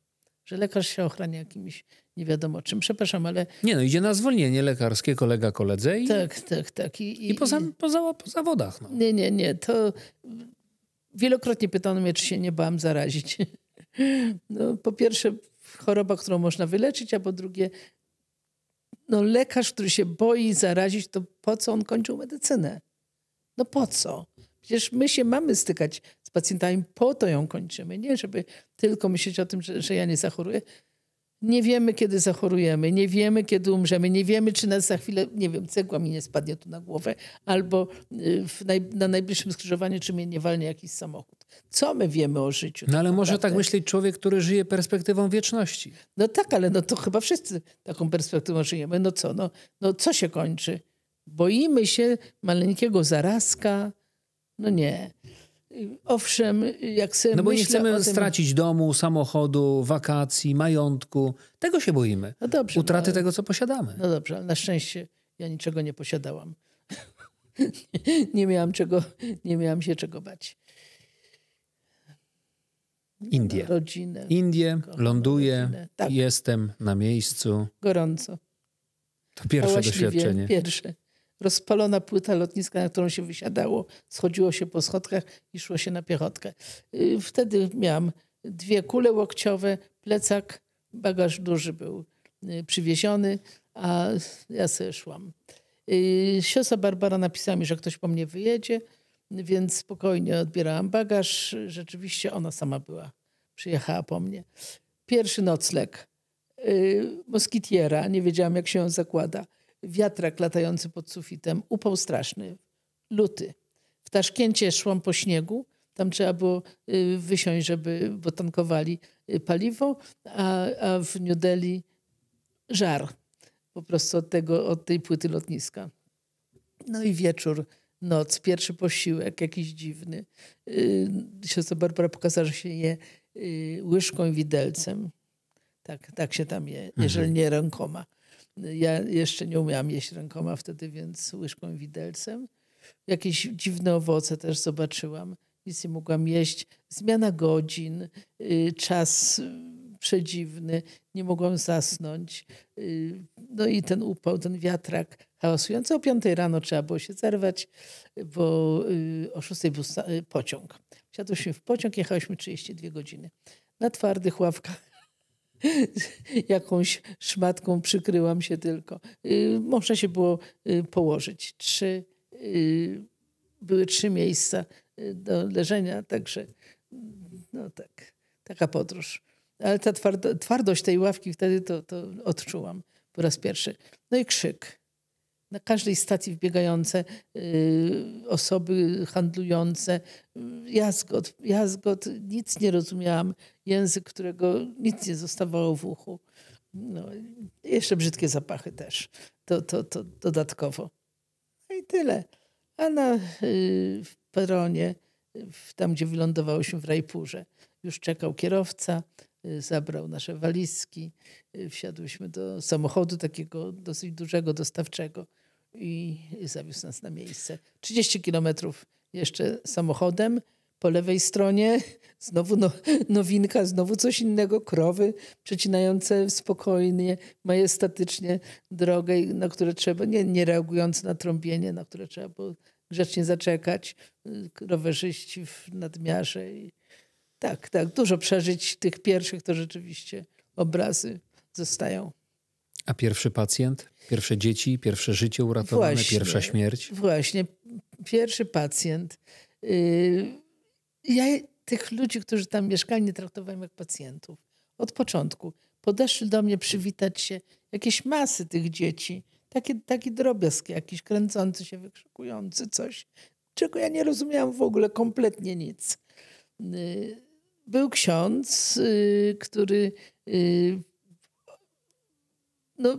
S1: że lekarz się ochrania jakimiś nie wiadomo czym, przepraszam, ale...
S2: Nie no, idzie na zwolnienie lekarskie kolega koledze i... Tak,
S1: tak, tak. I, i, I po, sam, po, za, po zawodach. No. Nie, nie, nie, to wielokrotnie pytano mnie, czy się nie bałam zarazić. No, po pierwsze choroba, którą można wyleczyć, a po drugie no, lekarz, który się boi zarazić, to po co on kończył medycynę? No po co? Przecież my się mamy stykać z pacjentami, po to ją kończymy. Nie, żeby tylko myśleć o tym, że, że ja nie zachoruję. Nie wiemy, kiedy zachorujemy, nie wiemy, kiedy umrzemy, nie wiemy, czy nas za chwilę, nie wiem, cegła mi nie spadnie tu na głowę, albo y, naj, na najbliższym skrzyżowaniu, czy mnie nie walnie jakiś samochód. Co my wiemy o życiu? No ale naprawdę? Tak może tak myśleć człowiek, który żyje perspektywą wieczności. No tak, ale no to chyba wszyscy taką perspektywą żyjemy. No co, no, no co się kończy? Boimy się maleńkiego zarazka? No nie. Owszem, jak sobie No bo nie chcemy tym... stracić
S2: domu, samochodu, wakacji, majątku. Tego się boimy. No dobrze, Utraty no, tego, co
S1: posiadamy. No dobrze, ale na szczęście ja niczego nie posiadałam. nie, miałam czego, nie miałam się czego bać. Indie. Rodzinę. Indie, ląduję,
S2: tak. jestem na miejscu.
S1: Gorąco. To pierwsze doświadczenie. Pierwsze rozpalona płyta lotniska, na którą się wysiadało, schodziło się po schodkach i szło się na piechotkę. Y, wtedy miałam dwie kule łokciowe, plecak, bagaż duży był y, przywieziony, a ja sobie szłam. Y, siostra Barbara napisała mi, że ktoś po mnie wyjedzie, więc spokojnie odbierałam bagaż. Rzeczywiście ona sama była, przyjechała po mnie. Pierwszy nocleg. Moskitiera, nie wiedziałam jak się ją zakłada wiatrak latający pod sufitem, upał straszny, luty. W Taszkencie szłam po śniegu, tam trzeba było y, wysiąść, żeby, botankowali y, paliwo, a, a w New Delhi żar po prostu od, tego, od tej płyty lotniska. No i wieczór, noc, pierwszy posiłek, jakiś dziwny. Y, siostra Barbara pokazała, że się je łyżką i widelcem. Tak, tak się tam je, jeżeli mhm. nie rękoma. Ja jeszcze nie umiałam jeść rękoma wtedy, więc łyżką i widelcem. Jakieś dziwne owoce też zobaczyłam. Nic nie mogłam jeść. Zmiana godzin, y, czas y, przedziwny, nie mogłam zasnąć. Y, no i ten upał, ten wiatrak hałasujący. O 5 rano trzeba było się zerwać, bo o 6 był pociąg. Wsiadłyśmy w pociąg, jechałyśmy 32 godziny. Na twardych ławkach jakąś szmatką przykryłam się tylko. Y, można się było y, położyć. Trzy, y, były trzy miejsca do leżenia, także no tak, taka podróż. Ale ta twardo, twardość tej ławki wtedy to, to odczułam po raz pierwszy. No i krzyk na każdej stacji wbiegające y, osoby handlujące. Jazgot, jazgot, nic nie rozumiałam. Język, którego nic nie zostawało w uchu. No, jeszcze brzydkie zapachy też, to, to, to dodatkowo. No i tyle. A na y, w peronie, tam gdzie się w Rajpurze, już czekał kierowca, y, zabrał nasze walizki. Wsiadłyśmy do samochodu takiego dosyć dużego, dostawczego i zawiózł nas na miejsce. 30 kilometrów jeszcze samochodem. Po lewej stronie znowu no, nowinka, znowu coś innego, krowy przecinające spokojnie, majestatycznie drogę, na które trzeba, nie, nie reagując na trąbienie, na które trzeba było grzecznie zaczekać, rowerzyści w nadmiarze. tak, tak, dużo przeżyć tych pierwszych to rzeczywiście obrazy zostają
S2: a pierwszy pacjent? Pierwsze dzieci? Pierwsze życie uratowane? Właśnie, pierwsza śmierć?
S1: Właśnie. Pierwszy pacjent. Y, ja tych ludzi, którzy tam mieszkali, nie traktowałem jak pacjentów. Od początku. Podeszli do mnie przywitać się jakieś masy tych dzieci. taki taki drobiazg jakiś, kręcący się, wykrzykujący coś, czego ja nie rozumiałam w ogóle, kompletnie nic. Y, był ksiądz, y, który no,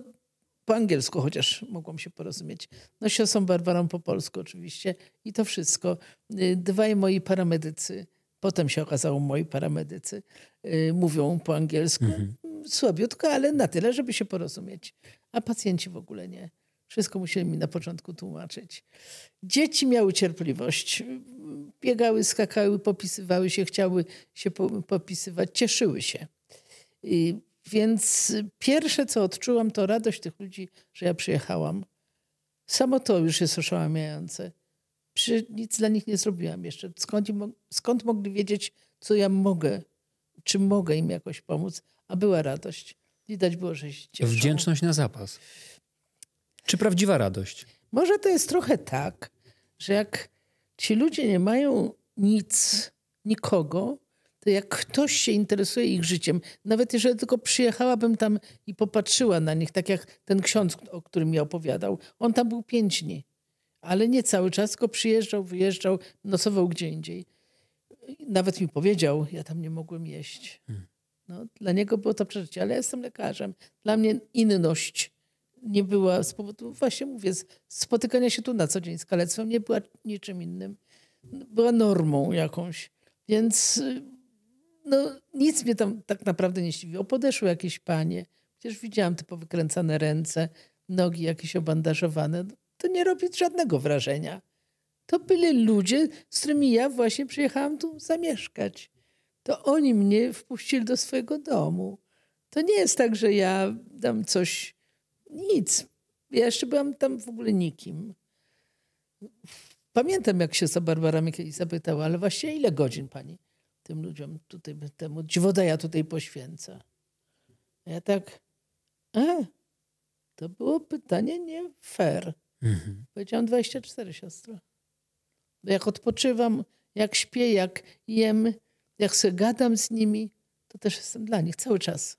S1: po angielsku, chociaż mogłam się porozumieć. No siostrą Barbarą po polsku oczywiście i to wszystko. Y, dwaj moi paramedycy, potem się okazało moi paramedycy, y, mówią po angielsku mhm. słabiutko, ale na tyle, żeby się porozumieć. A pacjenci w ogóle nie. Wszystko musieli mi na początku tłumaczyć. Dzieci miały cierpliwość. Biegały, skakały, popisywały się, chciały się popisywać, cieszyły się. I y, więc y, pierwsze, co odczułam, to radość tych ludzi, że ja przyjechałam. Samo to już jest oszałamiające. Przy, nic dla nich nie zrobiłam jeszcze. Skąd, skąd mogli wiedzieć, co ja mogę, czy mogę im jakoś pomóc? A była radość. Widać było, że się cieszą.
S2: Wdzięczność na zapas. Czy prawdziwa radość?
S1: Może to jest trochę tak, że jak ci ludzie nie mają nic, nikogo, to jak ktoś się interesuje ich życiem, nawet jeżeli tylko przyjechałabym tam i popatrzyła na nich, tak jak ten ksiądz, o którym mi opowiadał, on tam był pięć dni, ale nie cały czas, tylko przyjeżdżał, wyjeżdżał, nocował gdzie indziej. Nawet mi powiedział, ja tam nie mogłem jeść. Hmm. No, dla niego było to przeżycie, ale ja jestem lekarzem. Dla mnie inność nie była z powodu, właśnie mówię, spotykania się tu na co dzień z kalectwem nie była niczym innym. Była normą jakąś. Więc y, no nic mnie tam tak naprawdę nie ściwiło. Podeszły jakieś panie, przecież widziałam te powykręcane ręce, nogi jakieś obandażowane. No, to nie robi żadnego wrażenia. To byli ludzie, z którymi ja właśnie przyjechałam tu zamieszkać. To oni mnie wpuścili do swojego domu. To nie jest tak, że ja dam coś, nic. Ja jeszcze byłam tam w ogóle nikim. Pamiętam, jak się za Barbara Mikieli zapytała, ale właśnie ile godzin pani? tym ludziom tutaj, temu ja tutaj poświęca. Ja tak, e, to było pytanie nie fair. Mhm. Powiedziałam 24 siostro. Bo jak odpoczywam, jak śpię, jak jem, jak sobie gadam z nimi, to też jestem dla nich cały czas.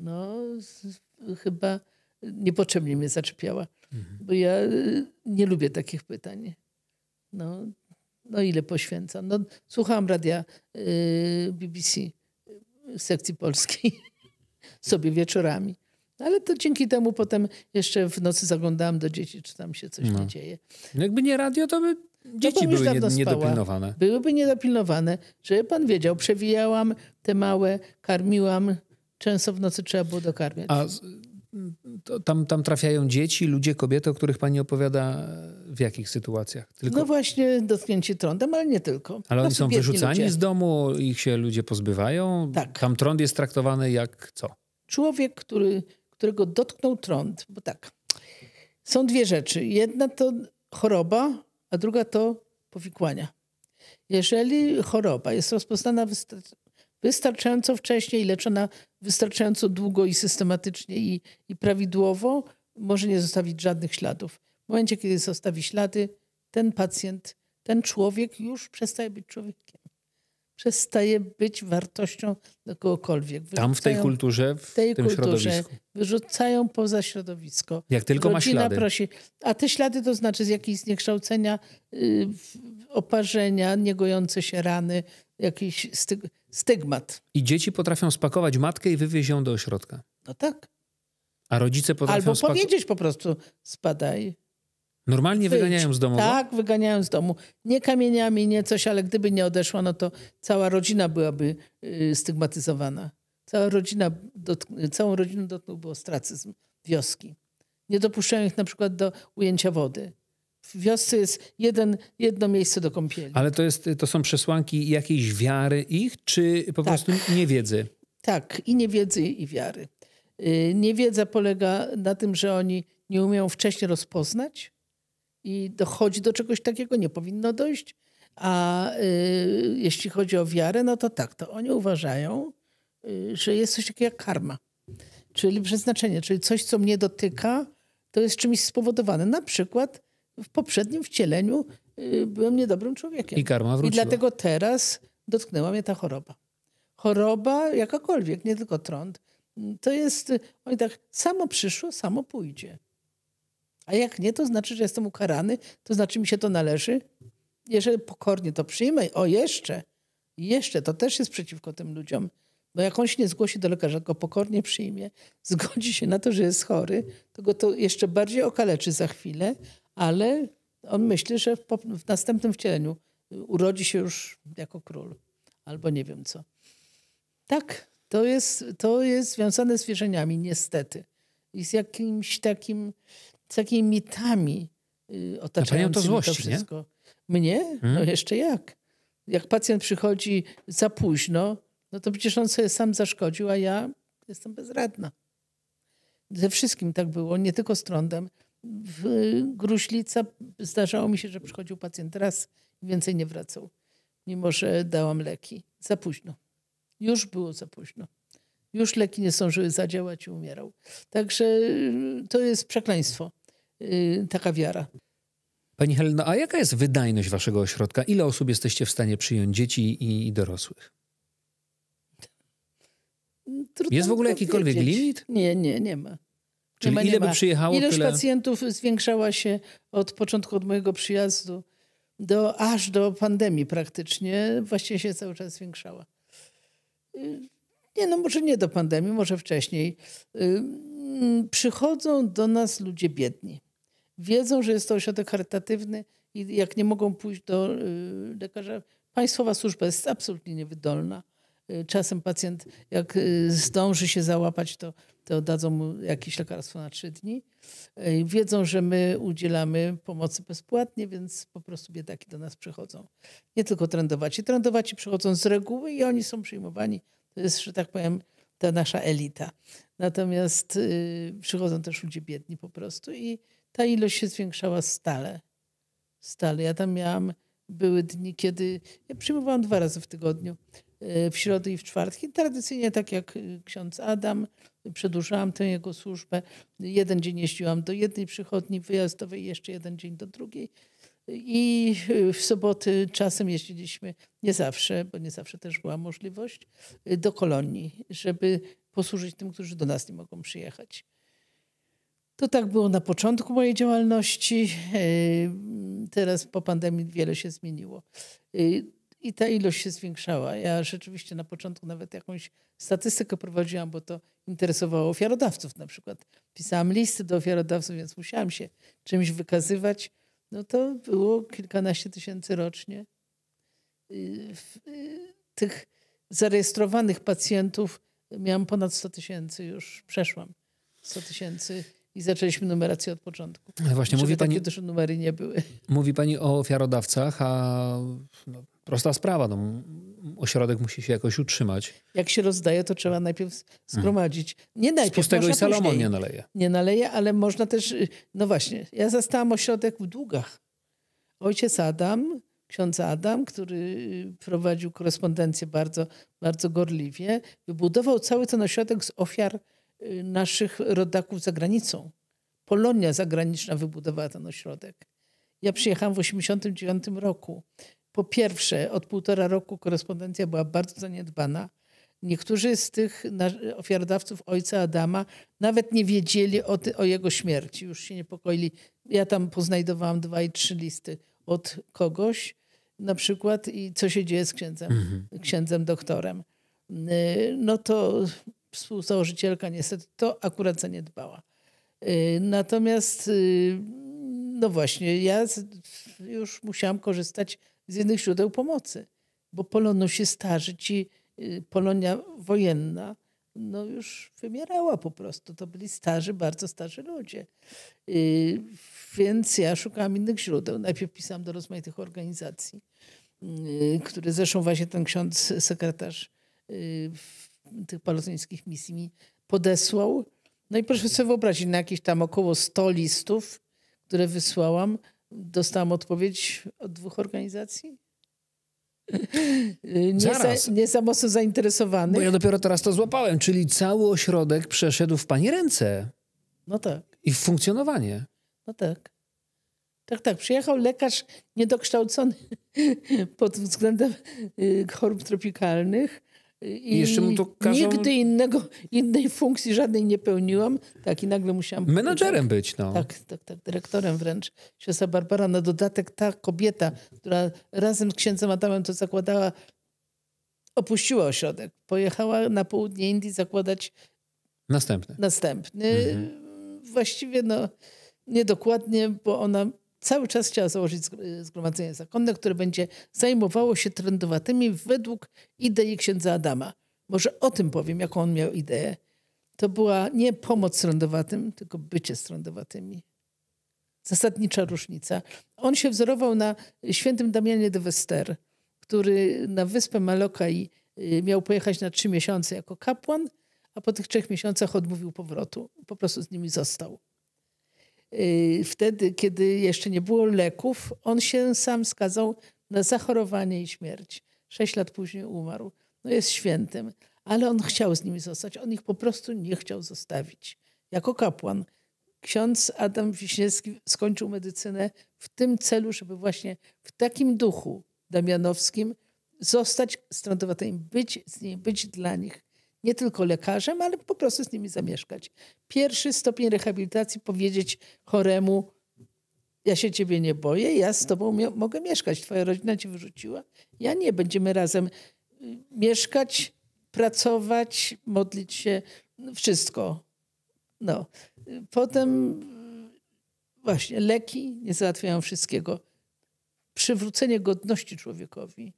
S1: No, z, chyba niepotrzebnie mnie zaczepiała, mhm. bo ja y, nie lubię takich pytań. No, no ile poświęcam? No, słuchałam radia y, BBC w y, sekcji polskiej sobie wieczorami. No, ale to dzięki temu potem jeszcze w nocy zaglądałam do dzieci, czy tam się coś no. nie dzieje. No jakby nie radio, to by no, dzieci no, były nie, niedopilnowane. Byłyby niedopilnowane. Żeby pan wiedział, przewijałam te małe, karmiłam. Często w nocy trzeba było dokarmiać. A
S2: tam, tam trafiają dzieci, ludzie, kobiety, o których pani opowiada w jakich sytuacjach? Tylko... No
S1: właśnie dotknięci trądem, ale nie tylko. Ale oni są wyrzucani ludzie. z
S2: domu, ich się ludzie pozbywają. Tak. Tam trąd jest traktowany jak co?
S1: Człowiek, który, którego dotknął trąd, bo tak, są dwie rzeczy. Jedna to choroba, a druga to powikłania. Jeżeli choroba jest rozpoznana wystarczająco wcześnie i leczona wystarczająco długo i systematycznie i, i prawidłowo, może nie zostawić żadnych śladów. W momencie, kiedy zostawi ślady, ten pacjent, ten człowiek już przestaje być człowiekiem. Przestaje być wartością do kogokolwiek. Wyrzucają, Tam w tej kulturze, w tej tym kulturze środowisku. Wyrzucają poza środowisko. Jak tylko Rodzina ma ślady. Prosi, a te ślady to znaczy z jakichś zniekształcenia, yy, oparzenia, niegojące się rany, jakieś z tego stygmat.
S2: I dzieci potrafią spakować matkę i wywieźć ją do ośrodka. No tak. A rodzice potrafią... Albo powiedzieć
S1: po prostu, spadaj.
S2: Normalnie Wyjdź. wyganiają z domu? Tak,
S1: wyganiają z domu. Nie kamieniami, nie coś, ale gdyby nie odeszła, no to cała rodzina byłaby y, stygmatyzowana. Cała rodzina, całą rodzinę dotknąłby ostracyzm wioski. Nie dopuszczają ich na przykład do ujęcia wody w wiosce jest jeden, jedno miejsce do kąpieli.
S2: Ale to, jest, to są przesłanki jakiejś wiary ich, czy po tak. prostu niewiedzy?
S1: Tak, i niewiedzy, i wiary. Y, niewiedza polega na tym, że oni nie umieją wcześniej rozpoznać i dochodzi do czegoś takiego, nie powinno dojść. A y, jeśli chodzi o wiarę, no to tak, to oni uważają, y, że jest coś takiego jak karma, czyli przeznaczenie, czyli coś, co mnie dotyka, to jest czymś spowodowane. Na przykład w poprzednim wcieleniu y, byłem niedobrym człowiekiem. I karma wróciła. I dlatego teraz dotknęła mnie ta choroba. Choroba jakakolwiek, nie tylko trąd. To jest, oni tak, samo przyszło, samo pójdzie. A jak nie, to znaczy, że jestem ukarany, to znaczy mi się to należy. Jeżeli pokornie to przyjmę, o jeszcze, jeszcze, to też jest przeciwko tym ludziom. Bo jak on się nie zgłosi do lekarza, go pokornie przyjmie, zgodzi się na to, że jest chory, to go to jeszcze bardziej okaleczy za chwilę, ale on myśli, że w, następnym wcieleniu urodzi się już jako król albo nie wiem co. Tak, to jest, to jest związane z wierzeniami, niestety. I z jakimś takim, z takimi mitami y, otaczającymi to, to wszystko. Nie? Mnie? No hmm? No jeszcze jak. Jak pacjent przychodzi za późno, no to przecież on sobie sam zaszkodził, a ja jestem bezradna. Ze wszystkim tak było, nie tylko z trądem, w gruźlica zdarzało mi się, że przychodził pacjent raz i więcej nie wracał, mimo że dałam leki. Za późno. Już było za późno. Już leki nie zdążyły zadziałać i umierał. Także y, to jest przekleństwo, y, taka wiara.
S2: Pani Helena, a jaka jest wydajność waszego ośrodka? Ile osób jesteście w stanie przyjąć, dzieci i, dorosłych?
S1: Trudno jest w ogóle jakikolwiek limit? Nie, nie, nie ma.
S2: Czyli ma, ile by przyjechało? Ilość tyle...
S1: pacjentów zwiększała się od początku, od mojego przyjazdu do, aż do pandemii praktycznie. Właściwie się cały czas zwiększała. Y, nie, no może nie do pandemii, może wcześniej. Y, mm, przychodzą do nas ludzie biedni. Wiedzą, że jest to ośrodek charytatywny i jak nie mogą pójść do y, lekarza, państwowa służba jest absolutnie niewydolna. Czasem pacjent, jak y, zdąży się załapać, to, to dadzą mu jakieś lekarstwo na trzy dni. Y, wiedzą, że my udzielamy pomocy bezpłatnie, więc po prostu biedaki do nas przychodzą. Nie tylko trendowaci. Trendowaci przychodzą z reguły i oni są przyjmowani. To jest, że tak powiem, ta nasza elita. Natomiast y, przychodzą też ludzie biedni po prostu i ta ilość się zwiększała stale. Stale. Ja tam miałam, były dni, kiedy ja przyjmowałam dwa razy w tygodniu Y, w środę i w czwartki. Tradycyjnie, tak jak y, ksiądz Adam, przedłużałam tę jego służbę. Jeden dzień jeździłam do jednej przychodni wyjazdowej, jeszcze jeden dzień do drugiej. I w soboty czasem jeździliśmy, nie zawsze, bo nie zawsze też była możliwość, y, do kolonii, żeby posłużyć tym, którzy do nas nie mogą przyjechać. To tak było na początku mojej działalności. Teraz po pandemii wiele się zmieniło i ta ilość się zwiększała. Ja rzeczywiście na początku nawet jakąś statystykę prowadziłam, bo to interesowało ofiarodawców na przykład. Pisałam listy do ofiarodawców, więc musiałam się czymś wykazywać. No to było kilkanaście tysięcy rocznie y, y, tych zarejestrowanych pacjentów miałam ponad 100 tysięcy, już przeszłam 100 tysięcy i zaczęliśmy numerację od początku. Ale właśnie mówi takie pani, numery
S2: nie były. Mówi pani o ofiarodawcach, a no, prosta sprawa. No, ośrodek musi się jakoś utrzymać.
S1: Jak się rozdaje, to trzeba no. najpierw mhm. zgromadzić. Nie najpierw, Z pustego i Salomon później. nie naleje. Nie naleje, ale można też... Y, no właśnie, ja zastałam ośrodek w długach. Ojciec Adam, ksiądz Adam, który y, prowadził korespondencję bardzo, bardzo gorliwie, wybudował cały ten ośrodek z ofiar y, naszych rodaków za granicą. Polonia zagraniczna wybudowała ten ośrodek. Ja przyjechałam w 1989 roku. Po pierwsze, od półtora roku korespondencja była bardzo zaniedbana. Niektórzy z tych ofiarodawców ojca Adama nawet nie wiedzieli o, ty, o jego śmierci, już się niepokoili. Ja tam poznajdowałam dwa i trzy listy od kogoś na przykład i co się dzieje z księdzem, mhm. księdzem doktorem. Y, no to współzałożycielka niestety to akurat zaniedbała. Y, natomiast y, no właśnie, ja już musiałam korzystać z innych źródeł pomocy, bo Polonu się starzy, ci y, Polonia wojenna no już wymierała po prostu. To byli starzy, bardzo starzy ludzie. Y, więc ja szukałam innych źródeł. Najpierw pisałam do rozmaitych organizacji, y, które zresztą właśnie ten ksiądz, sekretarz tych palestyńskich misji mi podesłał. No i proszę sobie wyobrazić, na jakieś tam około 100 listów, które wysłałam, dostałam odpowiedź od dwóch organizacji. Niesa- niesamo zainteresowany. Bo ja dopiero teraz to złapałem, czyli
S2: cały ośrodek przeszedł w pani ręce. No tak. I w funkcjonowanie.
S1: No tak. Tak, tak. Przyjechał lekarz niedokształcony pod względem y, chorób tropikalnych i, I jeszcze mu to każą... Nigdy innego, innej funkcji żadnej nie pełniłam. Tak, i nagle musiałam... Menadżerem być, no. Tak, tak, tak, dyrektorem wręcz. Siostra Barbara, na dodatek ta kobieta, która razem z księdzem Adamem to zakładała, opuściła ośrodek. Pojechała na południe Indii zakładać... Następny. Następny. Mhm. Właściwie, no, niedokładnie, bo ona cały czas chciała założyć y, zgromadzenie zakonne, które będzie zajmowało się trendowatymi według idei księdza Adama. Może o tym powiem, jaką on miał ideę. To była nie pomoc trendowatym, tylko bycie trendowatymi. Zasadnicza różnica. On się wzorował na świętym Damianie de Wester, który na wyspę Malokaj y, miał pojechać na trzy miesiące jako kapłan, a po tych trzech miesiącach odmówił powrotu. Po prostu z nimi został. Y, wtedy, kiedy jeszcze nie było leków, on się sam skazał na zachorowanie i śmierć. Sześć lat później umarł. No jest świętym, ale on chciał z nimi zostać. On ich po prostu nie chciał zostawić. Jako kapłan. Ksiądz Adam Wiśniewski skończył medycynę w tym celu, żeby właśnie w takim duchu damianowskim zostać z być z nimi, być dla nich nie tylko lekarzem, ale po prostu z nimi zamieszkać. Pierwszy stopień rehabilitacji powiedzieć choremu, ja się ciebie nie boję, ja z tobą mogę mieszkać. Twoja rodzina cię wyrzuciła, ja nie. Będziemy razem y, mieszkać, pracować, modlić się, wszystko. No. Potem y, właśnie leki nie załatwiają wszystkiego. Przywrócenie godności człowiekowi,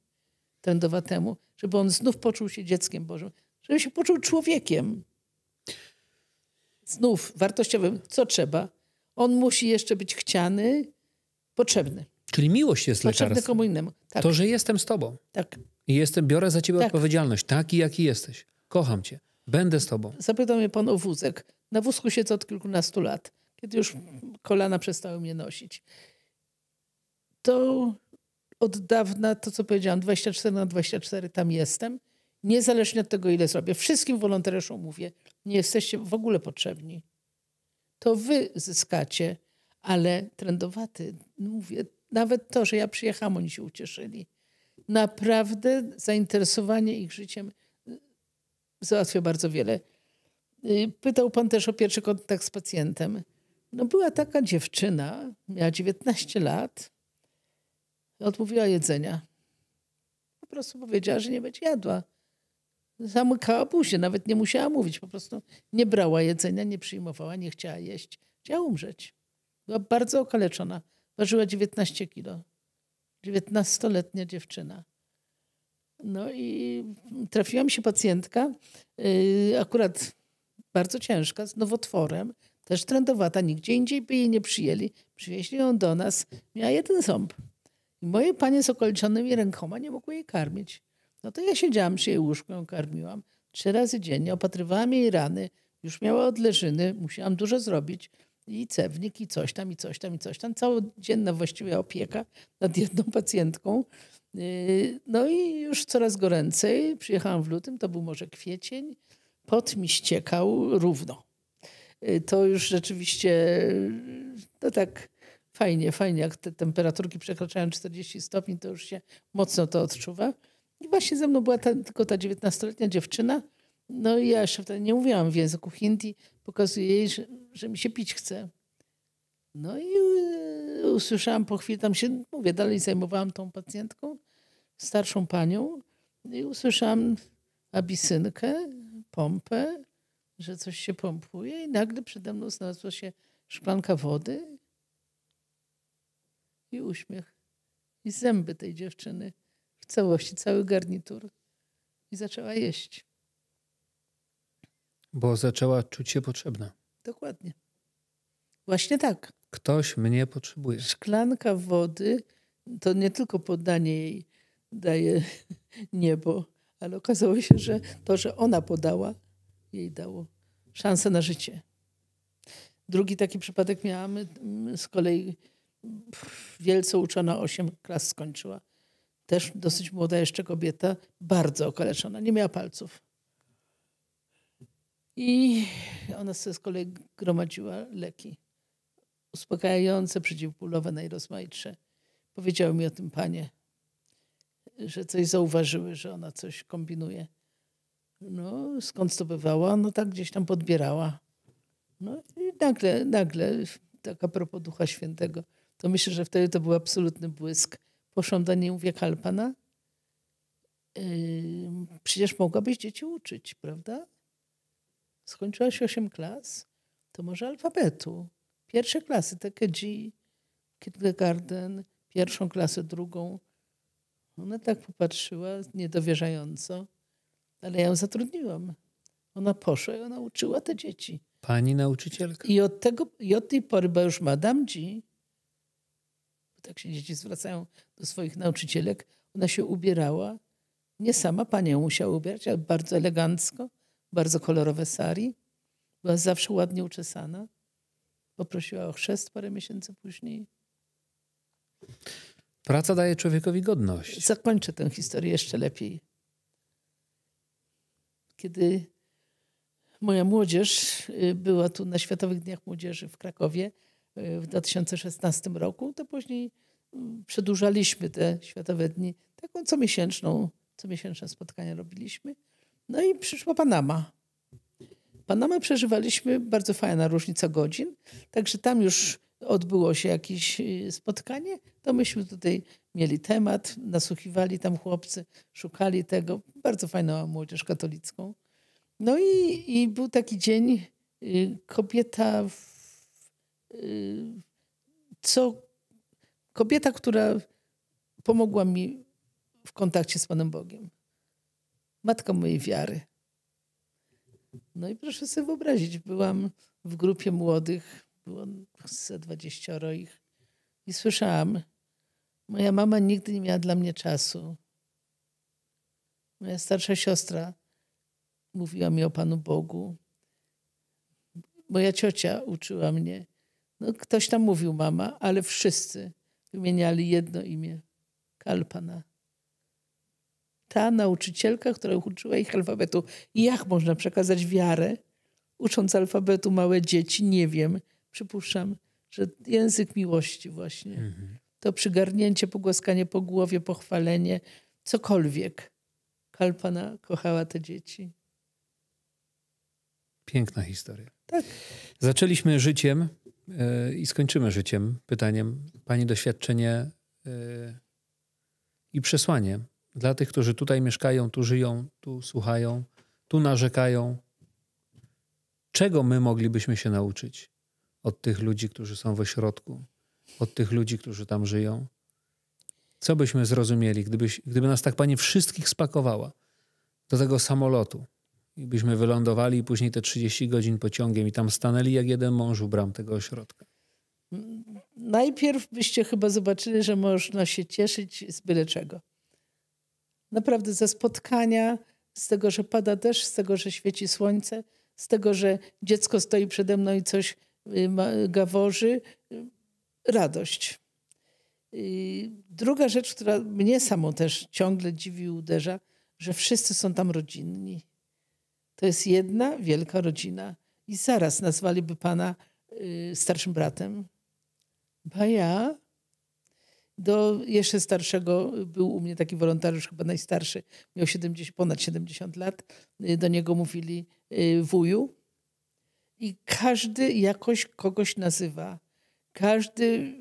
S1: tędowatemu, żeby on znów poczuł się dzieckiem Bożym żeby się poczuł człowiekiem. Znów wartościowym. Co trzeba? On musi jeszcze być chciany, potrzebny.
S2: Czyli miłość jest potrzebny lekarstwem. komu innemu. Tak. To, że jestem z tobą. Tak. I jestem, biorę za ciebie tak. odpowiedzialność, taki jaki jesteś. Kocham cię. Będę z tobą.
S1: Zapytał mnie pan o wózek. Na wózku siedzę od kilkunastu lat, kiedy już kolana przestały mnie nosić. To od dawna, to co powiedziałam, 24 na 24 tam jestem niezależnie od tego, ile zrobię. Wszystkim wolontariuszom mówię, nie jesteście w ogóle potrzebni. To wy zyskacie, ale trendowaty, no mówię, nawet to, że ja przyjechałam, oni się ucieszyli. Naprawdę zainteresowanie ich życiem y, załatwia bardzo wiele. Y, pytał pan też o pierwszy kontakt z pacjentem. No była taka dziewczyna, miała 19 lat, odmówiła jedzenia. Po prostu powiedziała, że nie będzie jadła zamykała buzię, nawet nie musiała mówić, po prostu nie brała jedzenia, nie przyjmowała, nie chciała jeść. Chciała umrzeć. Była bardzo okaleczona. Ważyła 19 kilo. 19-letnia dziewczyna. No i trafiła mi się pacjentka, y, akurat bardzo ciężka, z nowotworem, też trendowata, nigdzie indziej by jej nie przyjęli. Przywieźli ją do nas, miała jeden ząb. I moje panie z okoliczonymi rękoma nie mogły jej karmić. No to ja siedziałam przy jej łóżku, ją karmiłam trzy razy dziennie, opatrywałam jej rany, już miała odleżyny, musiałam dużo zrobić i cewnik, i coś tam, i coś tam, i coś tam. Całodzienna właściwie opieka nad jedną pacjentką. Yy, no i już coraz goręcej. Przyjechałam w lutym, to był może kwiecień. Pot mi ściekał równo. Yy, to już rzeczywiście, to no tak fajnie, fajnie, jak te temperaturki przekraczają 40 stopni, to już się mocno to odczuwa. I właśnie ze mną była ta, tylko ta 19-letnia dziewczyna. No i ja jeszcze wtedy nie mówiłam w języku hindi. Pokazuję jej, że, że mi się pić chce. No i e, usłyszałam po chwili, tam się, mówię, dalej zajmowałam tą pacjentką, starszą panią i usłyszałam abisynkę, pompę, że coś się pompuje i nagle przede mną znalazła się szklanka wody i uśmiech i zęby tej dziewczyny w całości, cały garnitur i zaczęła jeść.
S2: Bo zaczęła czuć się potrzebna. Dokładnie. Właśnie tak. Ktoś mnie potrzebuje.
S1: Szklanka wody to nie tylko podanie jej daje niebo, ale okazało się, że to, że ona podała, jej dało szansę na życie. Drugi taki przypadek miałam mm, z kolei wielce uczona 8 klas skończyła też dosyć młoda jeszcze kobieta, bardzo okaleczona, nie miała palców. I ona sobie z kolei gromadziła leki uspokajające, przeciwbólowe, najrozmaitsze. Powiedziały mi o tym panie, że coś zauważyły, że ona coś kombinuje. No, skąd to bywała? No tak gdzieś tam podbierała. No i nagle, nagle, tak a propos Ducha Świętego, to myślę, że wtedy to był absolutny błysk pożądanie uwieka Pana, yy, przecież mogłabyś dzieci uczyć, prawda? Skończyłaś osiem klas, to może alfabetu. Pierwsze klasy, takie G, kindergarten, pierwszą klasę, drugą. Ona tak popatrzyła niedowierzająco, ale ja ją zatrudniłam. Ona poszła i ona uczyła te dzieci.
S2: Pani nauczycielka?
S1: I od, tego, i od tej pory, bo już Madame G tak się dzieci zwracają do swoich nauczycielek, ona się ubierała, nie sama panią musiała ubierać, ale bardzo elegancko, bardzo kolorowe sari. Była zawsze ładnie uczesana. Poprosiła o chrzest parę miesięcy później. Praca daje człowiekowi godność. Zakończę tę historię jeszcze lepiej. Kiedy moja młodzież y, była tu na Światowych Dniach Młodzieży w Krakowie, Y, w 2016 roku, to później mm, przedłużaliśmy te Światowe Dni. Taką comiesięczną, comiesięczne spotkania robiliśmy. No i przyszła Panama. Panamę przeżywaliśmy, bardzo fajna różnica godzin, także tam już odbyło się jakieś y, spotkanie, to myśmy tutaj mieli temat, nasłuchiwali tam chłopcy, szukali tego. Bardzo fajna młodzież katolicką. No i, i był taki dzień, y, kobieta w Y, co kobieta, która pomogła mi w kontakcie z Panem Bogiem. Matka mojej wiary. No i proszę sobie wyobrazić, byłam w grupie młodych, było 120 ich i słyszałam, moja mama nigdy nie miała dla mnie czasu. Moja starsza siostra mówiła mi o Panu Bogu. Moja ciocia uczyła mnie, no, ktoś tam mówił mama, ale wszyscy wymieniali jedno imię. Kalpana. Ta nauczycielka, która uczyła ich alfabetu. Jak można przekazać wiarę, ucząc alfabetu małe dzieci? Nie wiem. Przypuszczam, że język miłości właśnie. Mhm. To przygarnięcie, pogłaskanie po głowie, pochwalenie, cokolwiek. Kalpana kochała te dzieci.
S2: Piękna historia. Tak. Zaczęliśmy życiem E, i skończymy życiem, pytaniem, Pani doświadczenie e, i przesłanie dla tych, którzy tutaj mieszkają, tu żyją, tu słuchają, tu narzekają, czego my moglibyśmy się nauczyć od tych ludzi, którzy są w ośrodku, od tych ludzi, którzy tam żyją? Co byśmy zrozumieli, gdybyś, gdyby nas tak Pani wszystkich spakowała do tego samolotu, i byśmy wylądowali później te 30 godzin pociągiem i tam stanęli jak jeden mąż u bram tego ośrodka?
S1: Najpierw byście chyba zobaczyli, że można się cieszyć z byle czego. Naprawdę ze spotkania, z tego, że pada deszcz, z tego, że świeci słońce, z tego, że dziecko stoi przede mną i coś y, gaworzy. Y, radość. Y, druga rzecz, która mnie samą też ciągle dziwi i uderza, że wszyscy są tam rodzinni. To jest jedna wielka rodzina. I zaraz nazwaliby pana y, starszym bratem. A ja. Do jeszcze starszego był u mnie taki wolontariusz, chyba najstarszy. Miał 70, ponad 70 lat. Y, do niego mówili y, wuju. I każdy jakoś kogoś nazywa. Każdy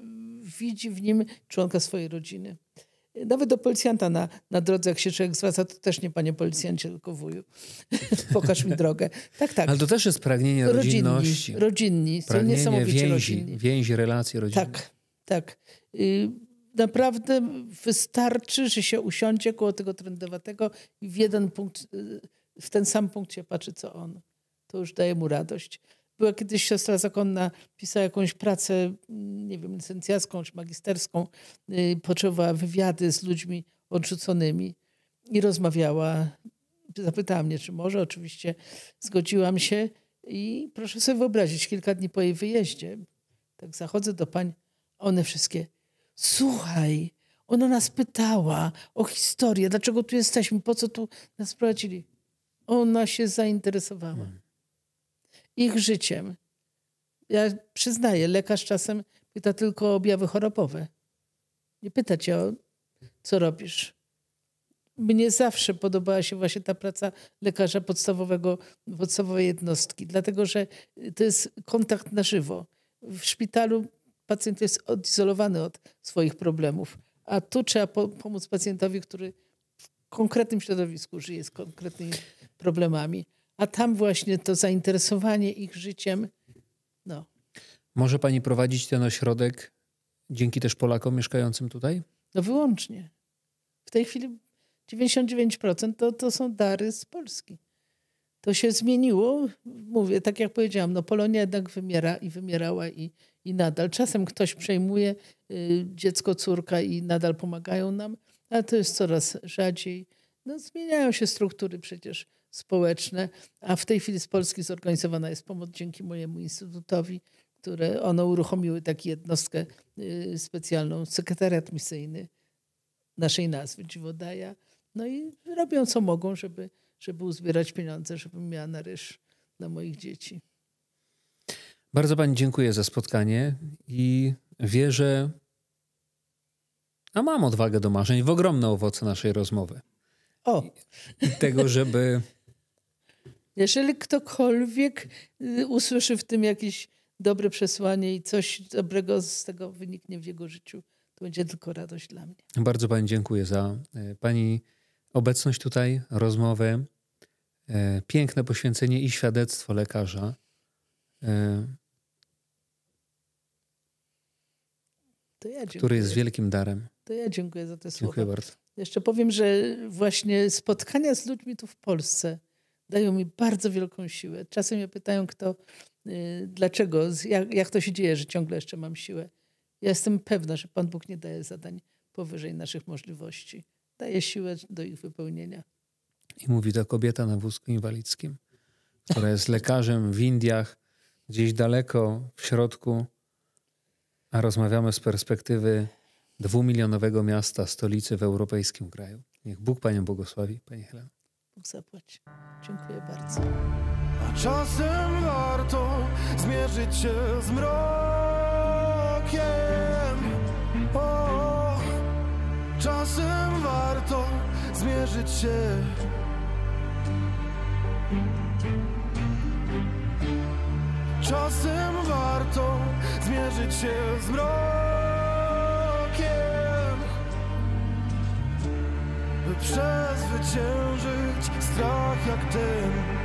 S1: widzi w nim członka swojej rodziny. Nawet do policjanta na, na drodze, jak się człowiek zwraca, to też nie panie policjancie, tylko wuju. Pokaż mi drogę. Tak, tak. Ale to
S2: też jest pragnienie rodzinności.
S1: Rodzinni, rodzinni. niesamowicie więzi, rodzinni.
S2: Więzi, relacje rodzinne. Tak,
S1: tak. Y, naprawdę wystarczy, że się usiądzie koło tego trendowatego i w jeden punkt, y, w ten sam punkt się patrzy, co on. To już daje mu radość. Była kiedyś siostra zakonna, pisała jakąś pracę, mm, nie wiem, licencjacką czy magisterską, y, potrzebowała wywiady z ludźmi odrzuconymi i rozmawiała. Zapytała mnie, czy może, oczywiście zgodziłam się i proszę sobie wyobrazić, kilka dni po jej wyjeździe, tak zachodzę do pań, one wszystkie, słuchaj, ona nas pytała o historię, dlaczego tu jesteśmy, po co tu nas prowadzili. Ona się zainteresowała. Hmm ich życiem. Ja przyznaję, lekarz czasem pyta tylko o objawy chorobowe. Nie pyta cię o co robisz. Mnie zawsze podobała się właśnie ta praca lekarza podstawowego, podstawowej jednostki, dlatego że to jest kontakt na żywo. W szpitalu pacjent jest odizolowany od swoich problemów, a tu trzeba po pomóc pacjentowi, który w konkretnym środowisku żyje z konkretnymi problemami a tam właśnie to zainteresowanie ich życiem. No.
S2: Może pani prowadzić ten ośrodek dzięki też Polakom mieszkającym tutaj?
S1: No wyłącznie. W tej chwili 99% to, to są dary z Polski. To się zmieniło. Mówię, tak jak powiedziałam, no Polonia jednak wymiera i wymierała i, i nadal. Czasem ktoś przejmuje y, dziecko, córka i nadal pomagają nam, ale to jest coraz rzadziej. No, zmieniają się struktury przecież społeczne, a w tej chwili z Polski zorganizowana jest pomoc dzięki mojemu instytutowi, które one uruchomiły taką jednostkę y, specjalną, sekretariat misyjny naszej nazwy Dziwodaja. No i robią co mogą, żeby, żeby uzbierać pieniądze, żebym miała na ryż dla moich dzieci.
S2: Bardzo Pani dziękuję za spotkanie i wierzę, a mam odwagę do marzeń, w ogromne owoce naszej rozmowy. O! I tego, żeby
S1: jeżeli ktokolwiek y, usłyszy w tym jakieś dobre przesłanie i coś dobrego z tego wyniknie w jego życiu, to będzie tylko radość dla mnie.
S2: Bardzo Pani dziękuję za e, Pani obecność tutaj, rozmowę. E, piękne poświęcenie i świadectwo lekarza. E,
S1: ja który jest wielkim darem. To ja dziękuję za te dziękuję słowa. Dziękuję bardzo. Jeszcze powiem, że właśnie spotkania z ludźmi tu w Polsce dają mi bardzo wielką siłę. Czasem mnie pytają, kto, y, dlaczego, jak, jak to się dzieje, że ciągle jeszcze mam siłę. Ja jestem pewna, że Pan Bóg nie daje zadań powyżej naszych możliwości. Daje siłę do ich wypełnienia.
S2: I mówi to kobieta na wózku inwalidzkim, która jest lekarzem w Indiach, gdzieś daleko w środku, a rozmawiamy z perspektywy dwumilionowego miasta, stolicy w europejskim kraju. Niech Bóg Panią błogosławi,
S1: Pani Helena. Bóg zapłaci. Dziękuję bardzo. A czasem warto zmierzyć się z mrokiem. O, czasem warto zmierzyć się. Czasem warto zmierzyć się z mrokiem. przezwyciężyć strach jak ten